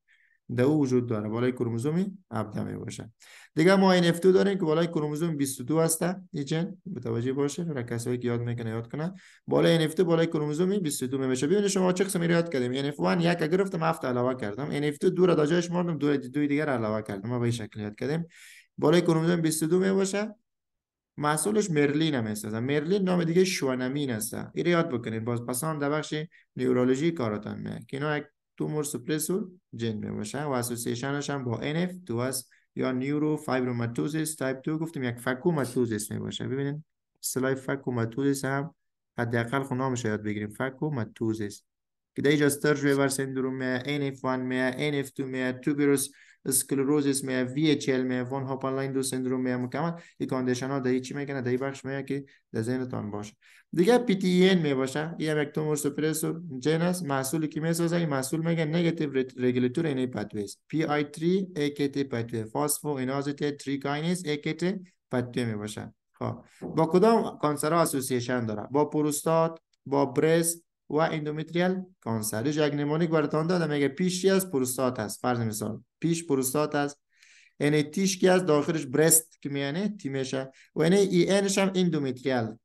در او وجود داره بالای کروموزوم 17 می باشه دیگه ما این 2 داریم که بالای کروموزوم 22 هسته این چن متوجه باشه برای کسایی که یاد میکنه یاد کنه بالای این اف 2 بالای کروموزوم 22 می باشه ببینید شما چه قسمی یاد کردیم این اف 1 یک گرفتم هفت علاوه کردم این اف 2 دو را داجاش مردم دو دو دیگر علاوه کردم ما به این شکل یاد کردیم بالای کروموزوم 22 می باشه محصولش مرلین هم است مرلین نام دیگه شوانمین هست این یاد بکنید باز پسان در بخش نیورولوژی کاراتان می که اینا یک تومور سپرسور جن می باشن و اسوسییشنش هم با NF تو از یا نیورو فایبروماتوزیس تایپ 2 گفتیم یک فکوماتوزیس می باشه ببینید سلای فکوماتوزیس هم حداقل خونامش یاد بگیریم فکوماتوزیس gideceğiz tercih سندروم sendromuna, NF1 NF2 tuberous وی اچ ال وان دو سندروم می مکمل این کاندیشن ها دایی چی میکنه دایی بخش می که در ذهنتان باشه دیگه پی تی این می باشه این هم یک تومور سوپرسور جن که سازه این محصول میگه پی آی فاسفو 3 می خب، با کدام کانسر داره با پروستات با برست و اندومتریال کانسر یک براتان دادم اگه پیشی از پروستات است فرض مثال پیش پروستات است یعنی تیش کی از داخلش برست که میانه تی و یعنی ای انش هم اندومتریال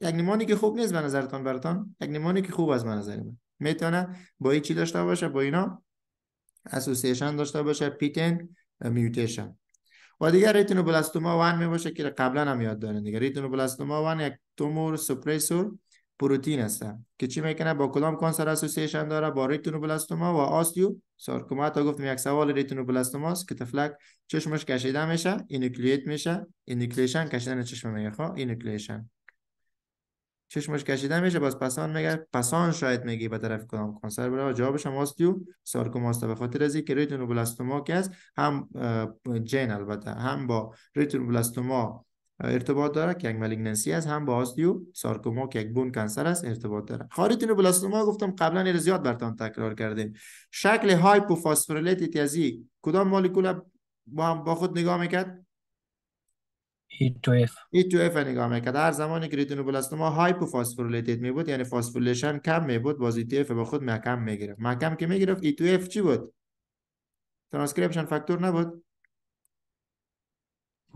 یک که خوب نیست به نظرتان براتان یک که خوب از من نظر من میتونه با این چی داشته باشه با اینا اسوسییشن داشته باشه پیتن میوتیشن و دیگه بلاستوما وان می باشه که قبلا هم یاد دارن دیگه بلاستوما وان یک تومور سپرسور پروتین هستن که چی میکنه با کدام کانسر اسوسییشن داره با ریتینوبلاستوما و آستیو سارکوما تا گفتیم یک سوال ریتینوبلاستوما است که تفلک چشمش کشیده میشه اینوکلیت میشه اینوکلیشن کشیدن چشم میگه خب چشمش کشیده میشه باز پسان میگه پسان شاید میگی به طرف کدام کانسر بره جوابش هم آستیو سارکوما است به خاطر از که ریتینوبلاستوما که است هم جین البته هم با ریتینوبلاستوما ارتباط داره که یک مالیگننسی است هم با آستیو سارکوما که یک بون کانسر است ارتباط داره ما گفتم قبلا این زیاد برتان تکرار کردیم شکل هایپوفسفوریلیت تیزی کدام مولکول با هم با خود نگاه میکرد ای 2 اف ای نگاه میکرد هر زمانی که ریتینوبلاستوما هایپوفسفوریلیتد می بود یعنی فاسفورلیشن کم می بود باز تی اف با خود محکم می گرفت محکم که می گرفت 2 اف چی بود ترانسکریپشن فاکتور نبود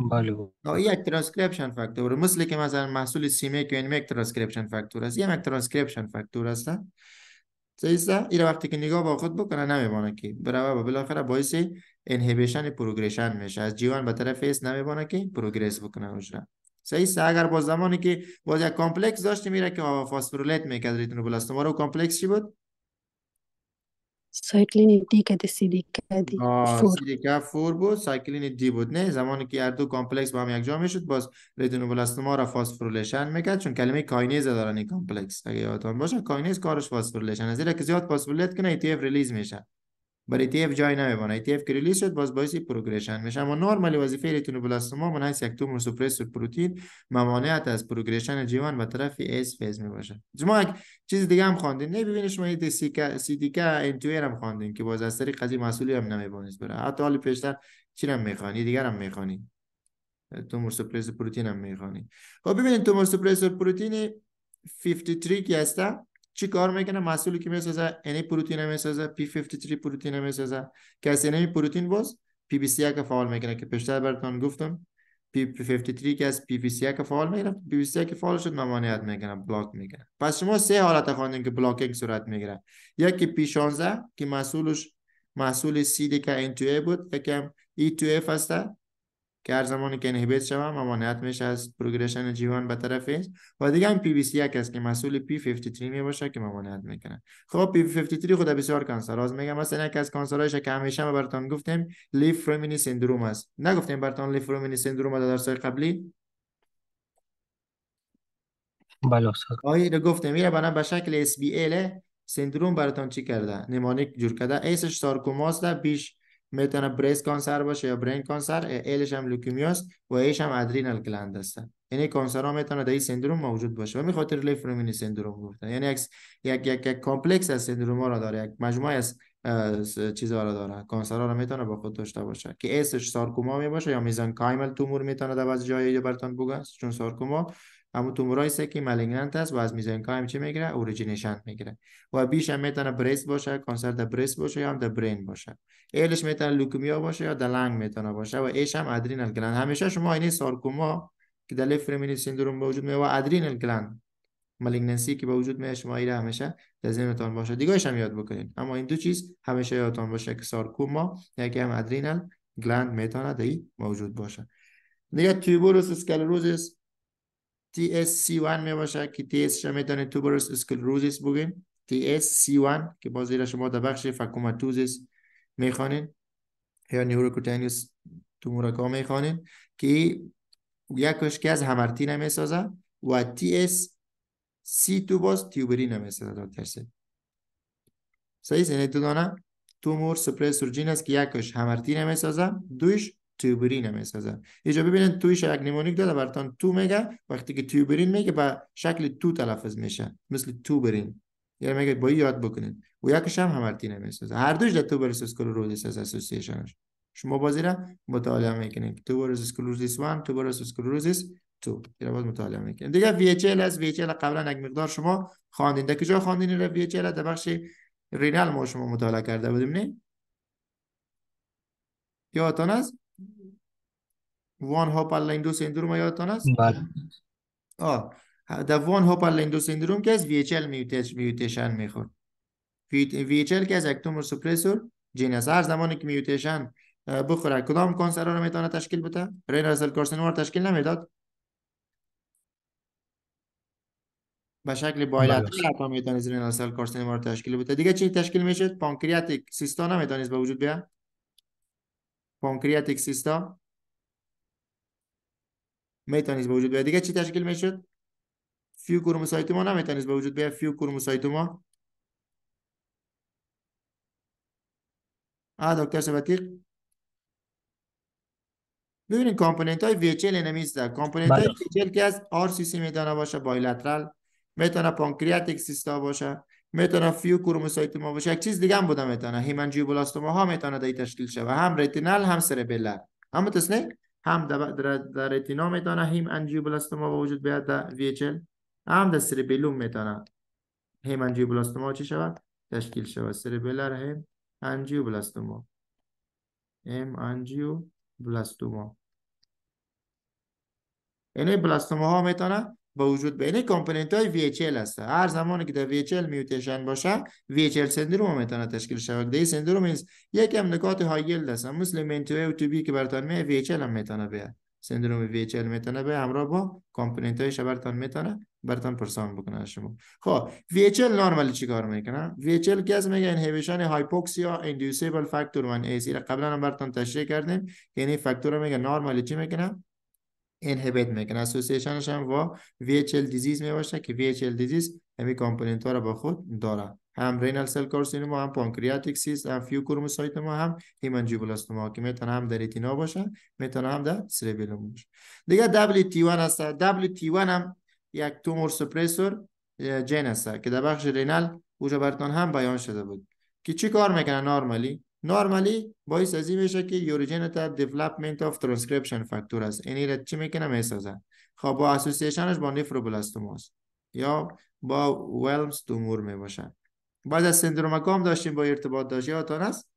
بله یک ترانسکریپشن فاکتور مثل که مثلا محصول سیمه که این یک ترانسکریپشن فاکتور است یک ترانسکریپشن فاکتور است سیسته ایره وقتی که نگاه با خود بکنه نمیبانه که برای با بالاخره باعث انهیبیشن پروگرشن میشه از جیوان به طرف ایس نمیبانه که پروگرس بکنه حجره اگر با زمانی که باز یک کامپلکس داشت میره که فاسفوریلیت میکرد ما رو کامپلکس چی بود سایکلین دی که دی سی دی آه فور که فور بود سایکلین دی بود نه زمانی که هر دو کامپلکس با هم جا میشد باز ریتینوبلاستوما را فاسفرولیشن میکرد چون کلمه کاینیز دارن این کامپلکس اگه یادتان باشه کاینیز کارش فاسفرولیشن از که زیاد فاسفرولیت کنه ایتیف ریلیز میشه برای ETF جای نمیمونه ETF که ریلیز شد باز باعث پروگرشن میشه اما نورمالی وظیفه ریتینوبلاستوما من هست یک تومور سوپرسور پروتئین ممانعت از پروگرشن جیوان به طرف اس فیز میباشه شما یک چیز دیگه هم خواندین نمیبینید شما این ان سیدیکا انتویر هم خواندین که باز از سری قضیه مسئولی هم نمیبونید برای حتی حال پیشتر چی هم میخوانی دیگر هم میخوانی تومور سوپرسور پروتئین هم میخوانی خب ببینید تومور سوپرسور پروتئین 53 کی هستا چی کار میکنه محصولی که میسازه انی پروتین میسازه پی 53 پروتین میسازه که از انی پروتین باز پی بی سی که فعال میکنه که پیشتر براتون گفتم پی 53 که از پی بی سی که فعال میکنه پی بی سی که فعال شد ممانعت میکنه بلاک میکنه پس شما سه حالت خواندین که بلاکینگ صورت میگیره یکی پی 16 که محصولش محصول سیدی که این بود یکم ای تو اف هسته که هر زمانی که انهبیت شوم امانیت میشه از پروگرشن جیوان به طرف ایس و دیگه هم پی بی سی یک است که مسئول پی 53 می باشه که ممانعت میکنه خب پی 53 خود بسیار کانسراز میگم مثلا یک از کانسرهایش که همیشه ما براتون گفتیم لیف فرومینی سندروم است نگفتیم براتون لیف فرومینی سندروم در درس قبلی بله استاد آره گفتم میره بنا به شکل اس بی ال سندروم براتون چی کرده نمونیک جور کرده ایسش سارکوماست بیش میتونه بریس کانسر باشه یا برین کانسر الش هم لوکیمیاست و ایش هم ادرینال گلند هستن یعنی کانسر ها میتونه در این سندروم موجود باشه و میخاطر لیفرومینی سندروم گفتن یعنی یک یک یک, یک از سندروم ها را داره یک مجموعه از چیزها را داره کانسر ها را میتونه با خود داشته باشه که اسش سارکوما می باشه یا میزان کایمل تومور میتونه در بعض جای برتان بگه چون سارکوما اما تومورای سکی مالگننت است و از میزانکا هم چه میگیره اوریجینیشن میگیره و بیش هم میتونه بریس باشه کانسر در بریس باشه یا هم در برین باشه ایلش میتونه لوکمیا باشه یا در لنگ میتونه باشه و ایش هم ادرینال گلند همیشه شما اینی سارکوما که در لفرمینی سندروم به وجود میاد و ادرینال گلند مالیگنسی که به وجود میاد شما ایره همیشه در ذهنتان باشه دیگه هم یاد بکنین اما این دو چیز همیشه یادتان باشه که سارکوما یکی هم ادرینال گلند میتونه دی موجود باشه دیگه تیوبروس اسکلروزیس TSC1 می باشد که TS شما توبرس اسکل روزیس بگیم TSC1 که باز را شما در بخش فکوماتوزیس میخوانین یا نیوروکوتینیوس تومورکا میخوانین که یکش که از نمی سازه و TSC2 باز نمی سازه در ترسه صحیح سینه یعنی تو دانه تومور سپرسورجین است که یکش نمی سازه دویش تیوبرین هم میسازن اینجا ببینید توی شک نیمونیک داده براتون تو میگه وقتی که تیوبرین میگه به شکل تو تلفظ میشه مثل توبرین یعنی میگه با یاد بکنید و یکش هم همرتینه میسازه هر دوش در اسکول اسکلروزیس از اسوسییشنش شما بازی را مطالعه میکنید توبر اسکلروزیس 1 توبر اسکلروزیس تو این باز مطالعه میکنیم دیگه VHL از VHL قبلا یک مقدار شما خواندین در کجا خواندین را VHL در بخش رینال ما شما مطالعه کرده بودیم نه یادتان است وان هاپر لیندو سندروم یادتان بله. آه در وان هاپر لیندو سندروم که از VHL میوتیشن میخور VHL که از اکتومر سپریسور جین است هر زمانی که میوتیشن بخوره کدام کانسر رو میتونه تشکیل بده رینال رسل کارسنوار تشکیل نمیداد به شکل بایلت تا رو رینال سل کارسینوما تشکیل بده دیگه چی تشکیل میشه پانکریاتیک سیستا نمیتونید به وجود بیا پانکریاتیک سیستم متانیز به وجود بیاد دیگه چی تشکیل میشد فیو کروموسایتوما نه به وجود بیاد فیو کروموسایتوما آ دکتر سبتیق ببینید کامپوننت های ویچل نمیسته کامپوننت های ویچل بله. که از آر سی سی میتونه باشه بایلترال میتونه پانکریاتیک سیستا باشه میتونه فیو ما باشه یک چیز دیگه هم بوده میتونه هیمنجیوبلاستوما ها میتونه دای تشکیل شوه هم رتینال هم سربلر اما تسنه هم در رتینا میتونه هیم انجیوبلاستوما با وجود بیاد در ویچل هم در سربلوم میتونه هیم انجیوبلاستوما چی شود تشکیل شود سربلر هم انجیوبلاستوما هم انجیوبلاستوما یعنی بلاستوما ها میتونه با وجود به اینه کامپوننت های VHL هست هر زمانی که در VHL میوتیشن باشه VHL سندروم میتونه تشکیل شود دی سندروم یک هم نکات هایل هست مثل منتوه و توبی که برتان می VHL هم میتونه بیاد سندروم VHL میتونه به همراه با کامپوننت هایش برتان میتونه برتان پرسان بکنه شما خب VHL چی چیکار میکنه VHL از میگه اینهیبیشن هایپوکسیا اندیوسیبل فاکتور 1 AC را قبلا هم برتان تشریح کردیم یعنی فاکتور میگه نورمالی چی میکنه انهبیت میکن اسوسییشنش هم با VHL دیزیز میباشه که VHL دیزیز همین کامپوننت ها رو با خود داره هم رینال سل کارسینوما هم پانکریاتیک سیست هم فیو ما هم هیمانجیبولاستوما که میتونه هم در ریتینا باشه میتونه هم در سربیلوم باشه دیگه WT1 هست WT1 هم یک تومور سپرسور جن هست که در بخش رینال اوجا برتون هم بیان شده بود که چی کار میکنه نارمالی نورمالی باعث از این میشه که یوریجن تایپ دیولپمنت اف ترانسکریپشن فاکتور است یعنی را چی میکنه میسازه خب با اسوسییشنش با نفروبلاستوماست یا با ولمز تومور میباشه بعد از سندروم کام داشتیم با ارتباط داشت یادتان است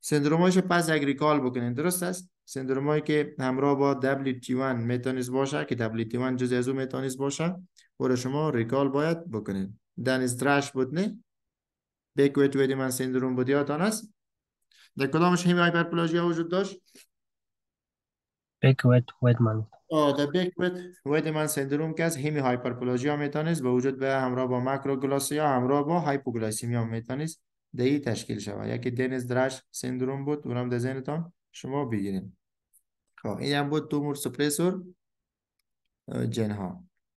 سندرومایش پس اگریکال بکنین درست است سندرومایی که همراه با WT1 میتونیز باشه که WT1 جزء از او میتونیز باشه برای شما ریکال باید بکنین دنیز درش بود نه بیکویت ویدیمن سندروم بودیاتان است در کدامش همی وجود داشت بیکویت ویدمن آه در بیکویت ویدمن سندروم که از همی هایپرپلاژیا میتانست به وجود به همراه با ماکروگلاسیا همراه با هایپوگلایسیمیا میتانست در این تشکیل شود یکی دنیز درش سندروم بود اونم در ذهنتان شما بگیرین خب این هم بود تومور سپریسور جنها